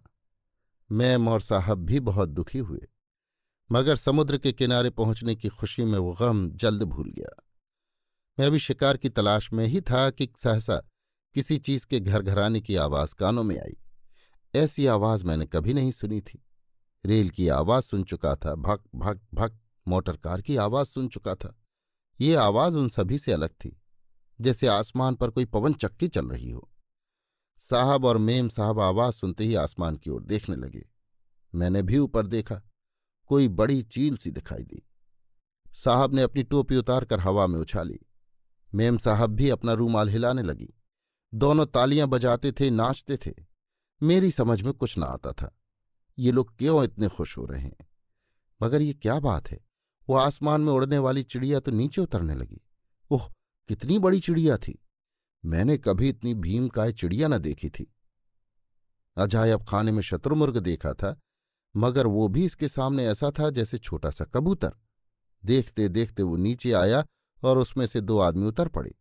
मैम और साहब भी बहुत दुखी हुए मगर समुद्र के किनारे पहुंचने की खुशी में वो गम जल्द भूल गया मैं अभी शिकार की तलाश में ही था कि सहसा किसी चीज के घर घराने की आवाज कानों में आई ऐसी आवाज मैंने कभी नहीं सुनी थी रेल की आवाज सुन चुका था भक भक भक मोटर कार की आवाज सुन चुका था ये आवाज उन सभी से अलग थी जैसे आसमान पर कोई पवन चक्की चल रही हो साहब और मेम साहब आवाज सुनते ही आसमान की ओर देखने लगे मैंने भी ऊपर देखा कोई बड़ी चील सी दिखाई दी साहब ने अपनी टोपी उतारकर हवा में उछाली मेम साहब भी अपना रूमाल हिलाने लगी दोनों तालियां बजाते थे नाचते थे मेरी समझ में कुछ ना आता था ये लोग क्यों इतने खुश हो रहे हैं मगर ये क्या बात है वो आसमान में उड़ने वाली चिड़िया तो नीचे उतरने लगी ओह कितनी बड़ी चिड़िया थी मैंने कभी इतनी भीमकाय चिड़िया न देखी थी अजायब खाने में शत्रुमुर्ग देखा था मगर वो भी इसके सामने ऐसा था जैसे छोटा सा कबूतर देखते देखते वो नीचे आया और उसमें से दो आदमी उतर पड़े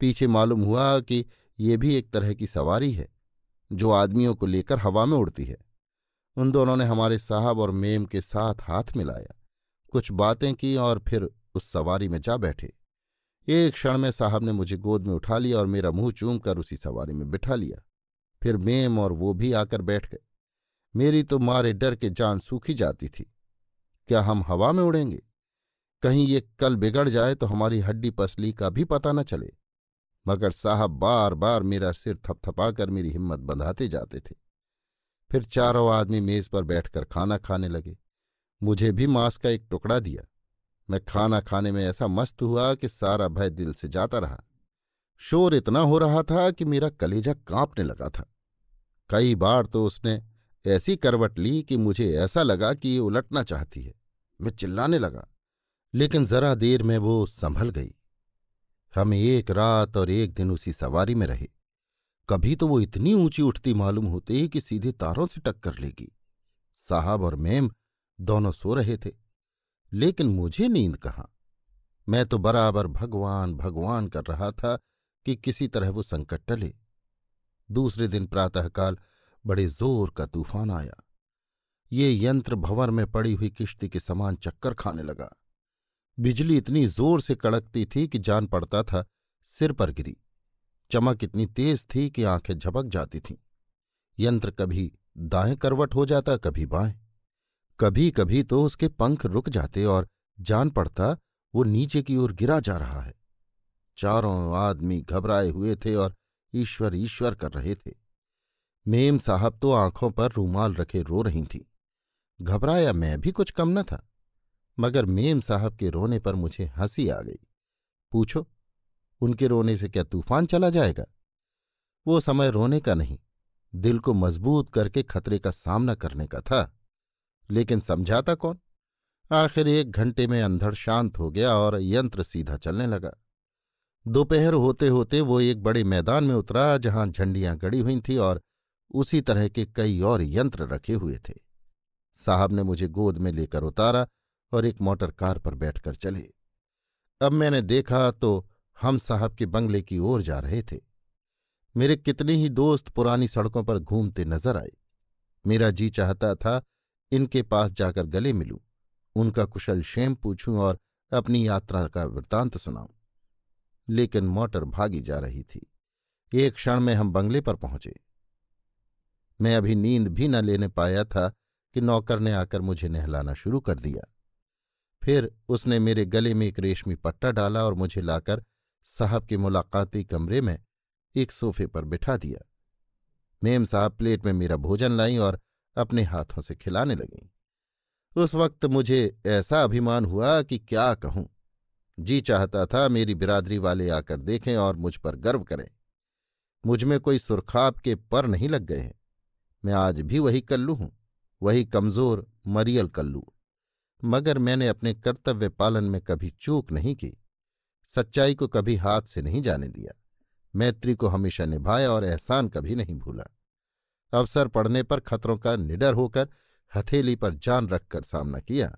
पीछे मालूम हुआ कि ये भी एक तरह की सवारी है जो आदमियों को लेकर हवा में उड़ती है उन दोनों ने हमारे साहब और मेम के साथ हाथ मिलाया कुछ बातें की और फिर उस सवारी में जा बैठे एक क्षण में साहब ने मुझे गोद में उठा लिया और मेरा मुंह चूम कर उसी सवारी में बिठा लिया फिर मेम और वो भी आकर बैठ गए मेरी तो मारे डर के जान सूखी जाती थी क्या हम हवा में उड़ेंगे कहीं ये कल बिगड़ जाए तो हमारी हड्डी पसली का भी पता न चले मगर साहब बार बार मेरा सिर थपथपाकर मेरी हिम्मत बंधाते जाते थे फिर चारों आदमी मेज पर बैठकर खाना खाने लगे मुझे भी मांस का एक टुकड़ा दिया मैं खाना खाने में ऐसा मस्त हुआ कि सारा भय दिल से जाता रहा शोर इतना हो रहा था कि मेरा कलेजा कांपने लगा था कई बार तो उसने ऐसी करवट ली कि मुझे ऐसा लगा कि ये उलटना चाहती है मैं चिल्लाने लगा लेकिन जरा देर में वो संभल गई हम एक रात और एक दिन उसी सवारी में रहे कभी तो वो इतनी ऊंची उठती मालूम होती ही कि सीधे तारों से टक्कर लेगी साहब और मेम दोनों सो रहे थे लेकिन मुझे नींद कहाँ मैं तो बराबर भगवान भगवान कर रहा था कि किसी तरह वो संकट टले दूसरे दिन प्रातःकाल बड़े जोर का तूफान आया ये यंत्र भंवर में पड़ी हुई किश्ती के समान चक्कर खाने लगा बिजली इतनी जोर से कड़कती थी कि जान पड़ता था सिर पर गिरी चमक इतनी तेज थी कि आंखें झपक जाती थीं यंत्र कभी दाएं करवट हो जाता कभी बाएं कभी कभी तो उसके पंख रुक जाते और जान पड़ता वो नीचे की ओर गिरा जा रहा है चारों आदमी घबराए हुए थे और ईश्वर ईश्वर कर रहे थे मेम साहब तो आंखों पर रूमाल रखे रो रही थी घबराया मैं भी कुछ कम न था मगर मेम साहब के रोने पर मुझे हंसी आ गई पूछो उनके रोने से क्या तूफान चला जाएगा वो समय रोने का नहीं दिल को मजबूत करके खतरे का सामना करने का था लेकिन समझाता कौन आखिर एक घंटे में अंधड़ शांत हो गया और यंत्र सीधा चलने लगा दोपहर होते होते वो एक बड़े मैदान में उतरा जहां झंडियां गड़ी हुई थी और उसी तरह के कई और यंत्र रखे हुए थे साहब ने मुझे गोद में लेकर उतारा और एक मोटर कार पर बैठकर चले अब मैंने देखा तो हम साहब के बंगले की ओर जा रहे थे मेरे कितने ही दोस्त पुरानी सड़कों पर घूमते नजर आए मेरा जी चाहता था इनके पास जाकर गले मिलूं उनका कुशल क्षेम पूछूं और अपनी यात्रा का वृत्तांत सुनाऊं लेकिन मोटर भागी जा रही थी एक क्षण में हम बंगले पर पहुंचे मैं अभी नींद भी न लेने पाया था कि नौकर ने आकर मुझे नहलाना शुरू कर दिया फिर उसने मेरे गले में एक रेशमी पट्टा डाला और मुझे लाकर साहब के मुलाकाती कमरे में एक सोफे पर बिठा दिया मेम साहब प्लेट में मेरा भोजन लाई और अपने हाथों से खिलाने लगी उस वक्त मुझे ऐसा अभिमान हुआ कि क्या कहूं जी चाहता था मेरी बिरादरी वाले आकर देखें और मुझ पर गर्व करें मुझ में कोई सुरखाब के पर नहीं लग गए हैं मैं आज भी वही कल्लू हूं वही कमजोर मरियल कल्लू मगर मैंने अपने कर्तव्य पालन में कभी चूक नहीं की सच्चाई को कभी हाथ से नहीं जाने दिया मैत्री को हमेशा निभाया और एहसान कभी नहीं भूला अवसर पड़ने पर खतरों का निडर होकर हथेली पर जान रखकर सामना किया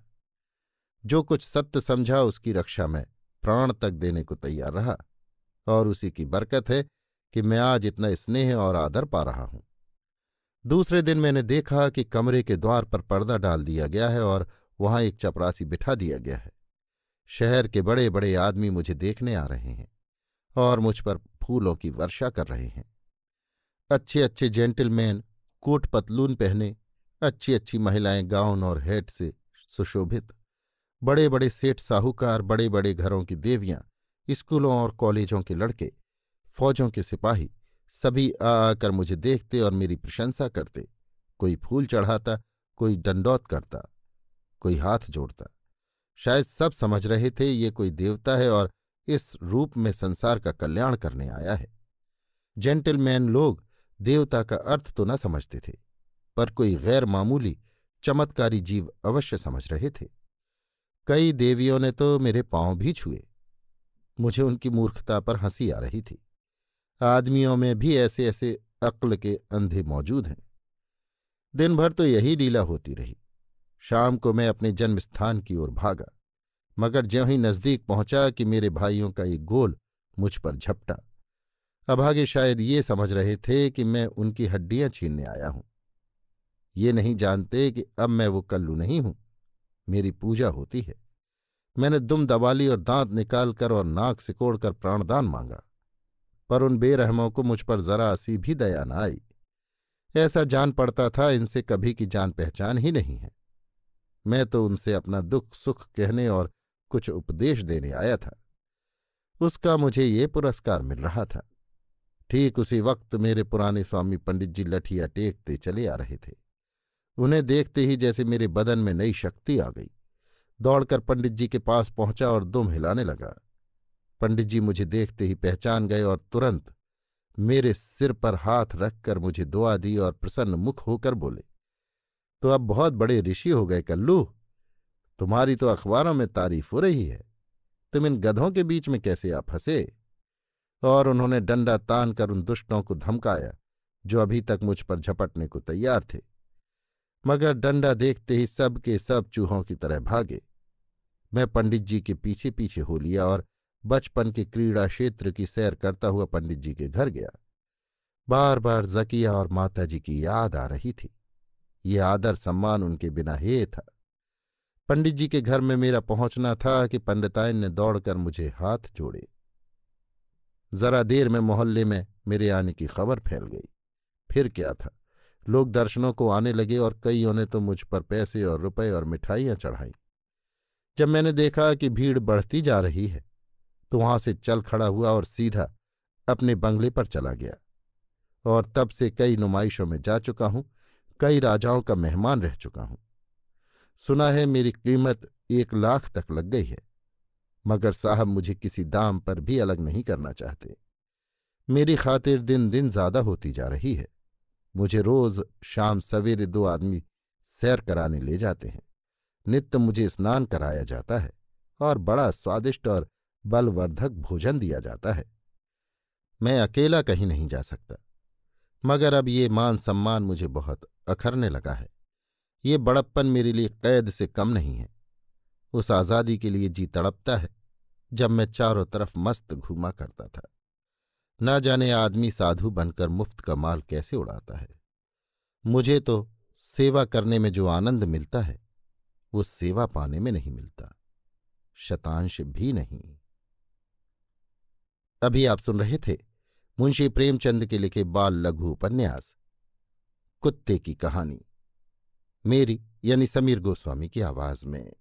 जो कुछ सत्य समझा उसकी रक्षा में प्राण तक देने को तैयार रहा और उसी की बरकत है कि मैं आज इतना स्नेह और आदर पा रहा हूं दूसरे दिन मैंने देखा कि कमरे के द्वार पर पर्दा डाल दिया गया है और वहां एक चपरासी बिठा दिया गया है शहर के बड़े बड़े आदमी मुझे देखने आ रहे हैं और मुझ पर फूलों की वर्षा कर रहे हैं अच्छे अच्छे जेंटलमैन कोट पतलून पहने अच्छी अच्छी महिलाएं गाउन और हेड से सुशोभित बड़े बड़े सेठ साहूकार बड़े बड़े घरों की देवियां स्कूलों और कॉलेजों के लड़के फौजों के सिपाही सभी आकर मुझे देखते और मेरी प्रशंसा करते कोई फूल चढ़ाता कोई डंडौत करता कोई हाथ जोड़ता शायद सब समझ रहे थे ये कोई देवता है और इस रूप में संसार का कल्याण करने आया है जेंटलमैन लोग देवता का अर्थ तो न समझते थे पर कोई गैर मामूली चमत्कारी जीव अवश्य समझ रहे थे कई देवियों ने तो मेरे पांव भी छुए मुझे उनकी मूर्खता पर हंसी आ रही थी आदमियों में भी ऐसे ऐसे अक्ल के अंधे मौजूद हैं दिन भर तो यही लीला होती रही शाम को मैं अपने जन्म स्थान की ओर भागा मगर ज्यों ही नज़दीक पहुंचा कि मेरे भाइयों का एक गोल मुझ पर झपटा अभागे शायद ये समझ रहे थे कि मैं उनकी हड्डियां छीनने आया हूं ये नहीं जानते कि अब मैं वो कल्लू नहीं हूं मेरी पूजा होती है मैंने दुम दबाली और दांत निकालकर और नाक सिकोड़कर प्राणदान मांगा पर उन बेरहमों को मुझ पर जरा सी भी दया न आई ऐसा जान पड़ता था इनसे कभी की जान पहचान ही नहीं है मैं तो उनसे अपना दुख सुख कहने और कुछ उपदेश देने आया था उसका मुझे ये पुरस्कार मिल रहा था ठीक उसी वक्त मेरे पुराने स्वामी पंडित जी लठिया टेकते चले आ रहे थे उन्हें देखते ही जैसे मेरे बदन में नई शक्ति आ गई दौड़कर पंडित जी के पास पहुंचा और दुम हिलाने लगा पंडित जी मुझे देखते ही पहचान गए और तुरंत मेरे सिर पर हाथ रखकर मुझे दुआ दी और प्रसन्न मुख होकर बोले तो अब बहुत बड़े ऋषि हो गए कल्लू तुम्हारी तो अखबारों में तारीफ हो रही है तुम इन गधों के बीच में कैसे आ फंसे और उन्होंने डंडा तान कर उन दुष्टों को धमकाया जो अभी तक मुझ पर झपटने को तैयार थे मगर डंडा देखते ही सब के सब चूहों की तरह भागे मैं पंडित जी के पीछे पीछे हो लिया और बचपन के क्रीड़ा क्षेत्र की सैर करता हुआ पंडित जी के घर गया बार बार जकिया और माता जी की याद आ रही थी ये आदर सम्मान उनके बिना हे था पंडित जी के घर में मेरा पहुंचना था कि पंडितायन ने दौड़कर मुझे हाथ जोड़े जरा देर में मोहल्ले में मेरे आने की खबर फैल गई फिर क्या था लोग दर्शनों को आने लगे और कईयों ने तो मुझ पर पैसे और रुपए और मिठाइयां चढ़ाई जब मैंने देखा कि भीड़ बढ़ती जा रही है तो वहां से चल खड़ा हुआ और सीधा अपने बंगले पर चला गया और तब से कई नुमाइशों में जा चुका हूं कई राजाओं का मेहमान रह चुका हूं सुना है मेरी कीमत एक लाख तक लग गई है मगर साहब मुझे किसी दाम पर भी अलग नहीं करना चाहते मेरी खातिर दिन दिन ज्यादा होती जा रही है मुझे रोज शाम सवेरे दो आदमी सैर कराने ले जाते हैं नित्य मुझे स्नान कराया जाता है और बड़ा स्वादिष्ट और बलवर्धक भोजन दिया जाता है मैं अकेला कहीं नहीं जा सकता मगर अब ये मान सम्मान मुझे बहुत अखरने लगा है ये बड़प्पन मेरे लिए कैद से कम नहीं है उस आज़ादी के लिए जी तड़पता है जब मैं चारों तरफ मस्त घूमा करता था न जाने आदमी साधु बनकर मुफ्त का माल कैसे उड़ाता है मुझे तो सेवा करने में जो आनंद मिलता है वो सेवा पाने में नहीं मिलता शतांश भी नहीं अभी आप सुन रहे थे मुंशी प्रेमचंद के लिखे बाल लघु उपन्यास कुत्ते की कहानी मेरी यानी समीर गोस्वामी की आवाज में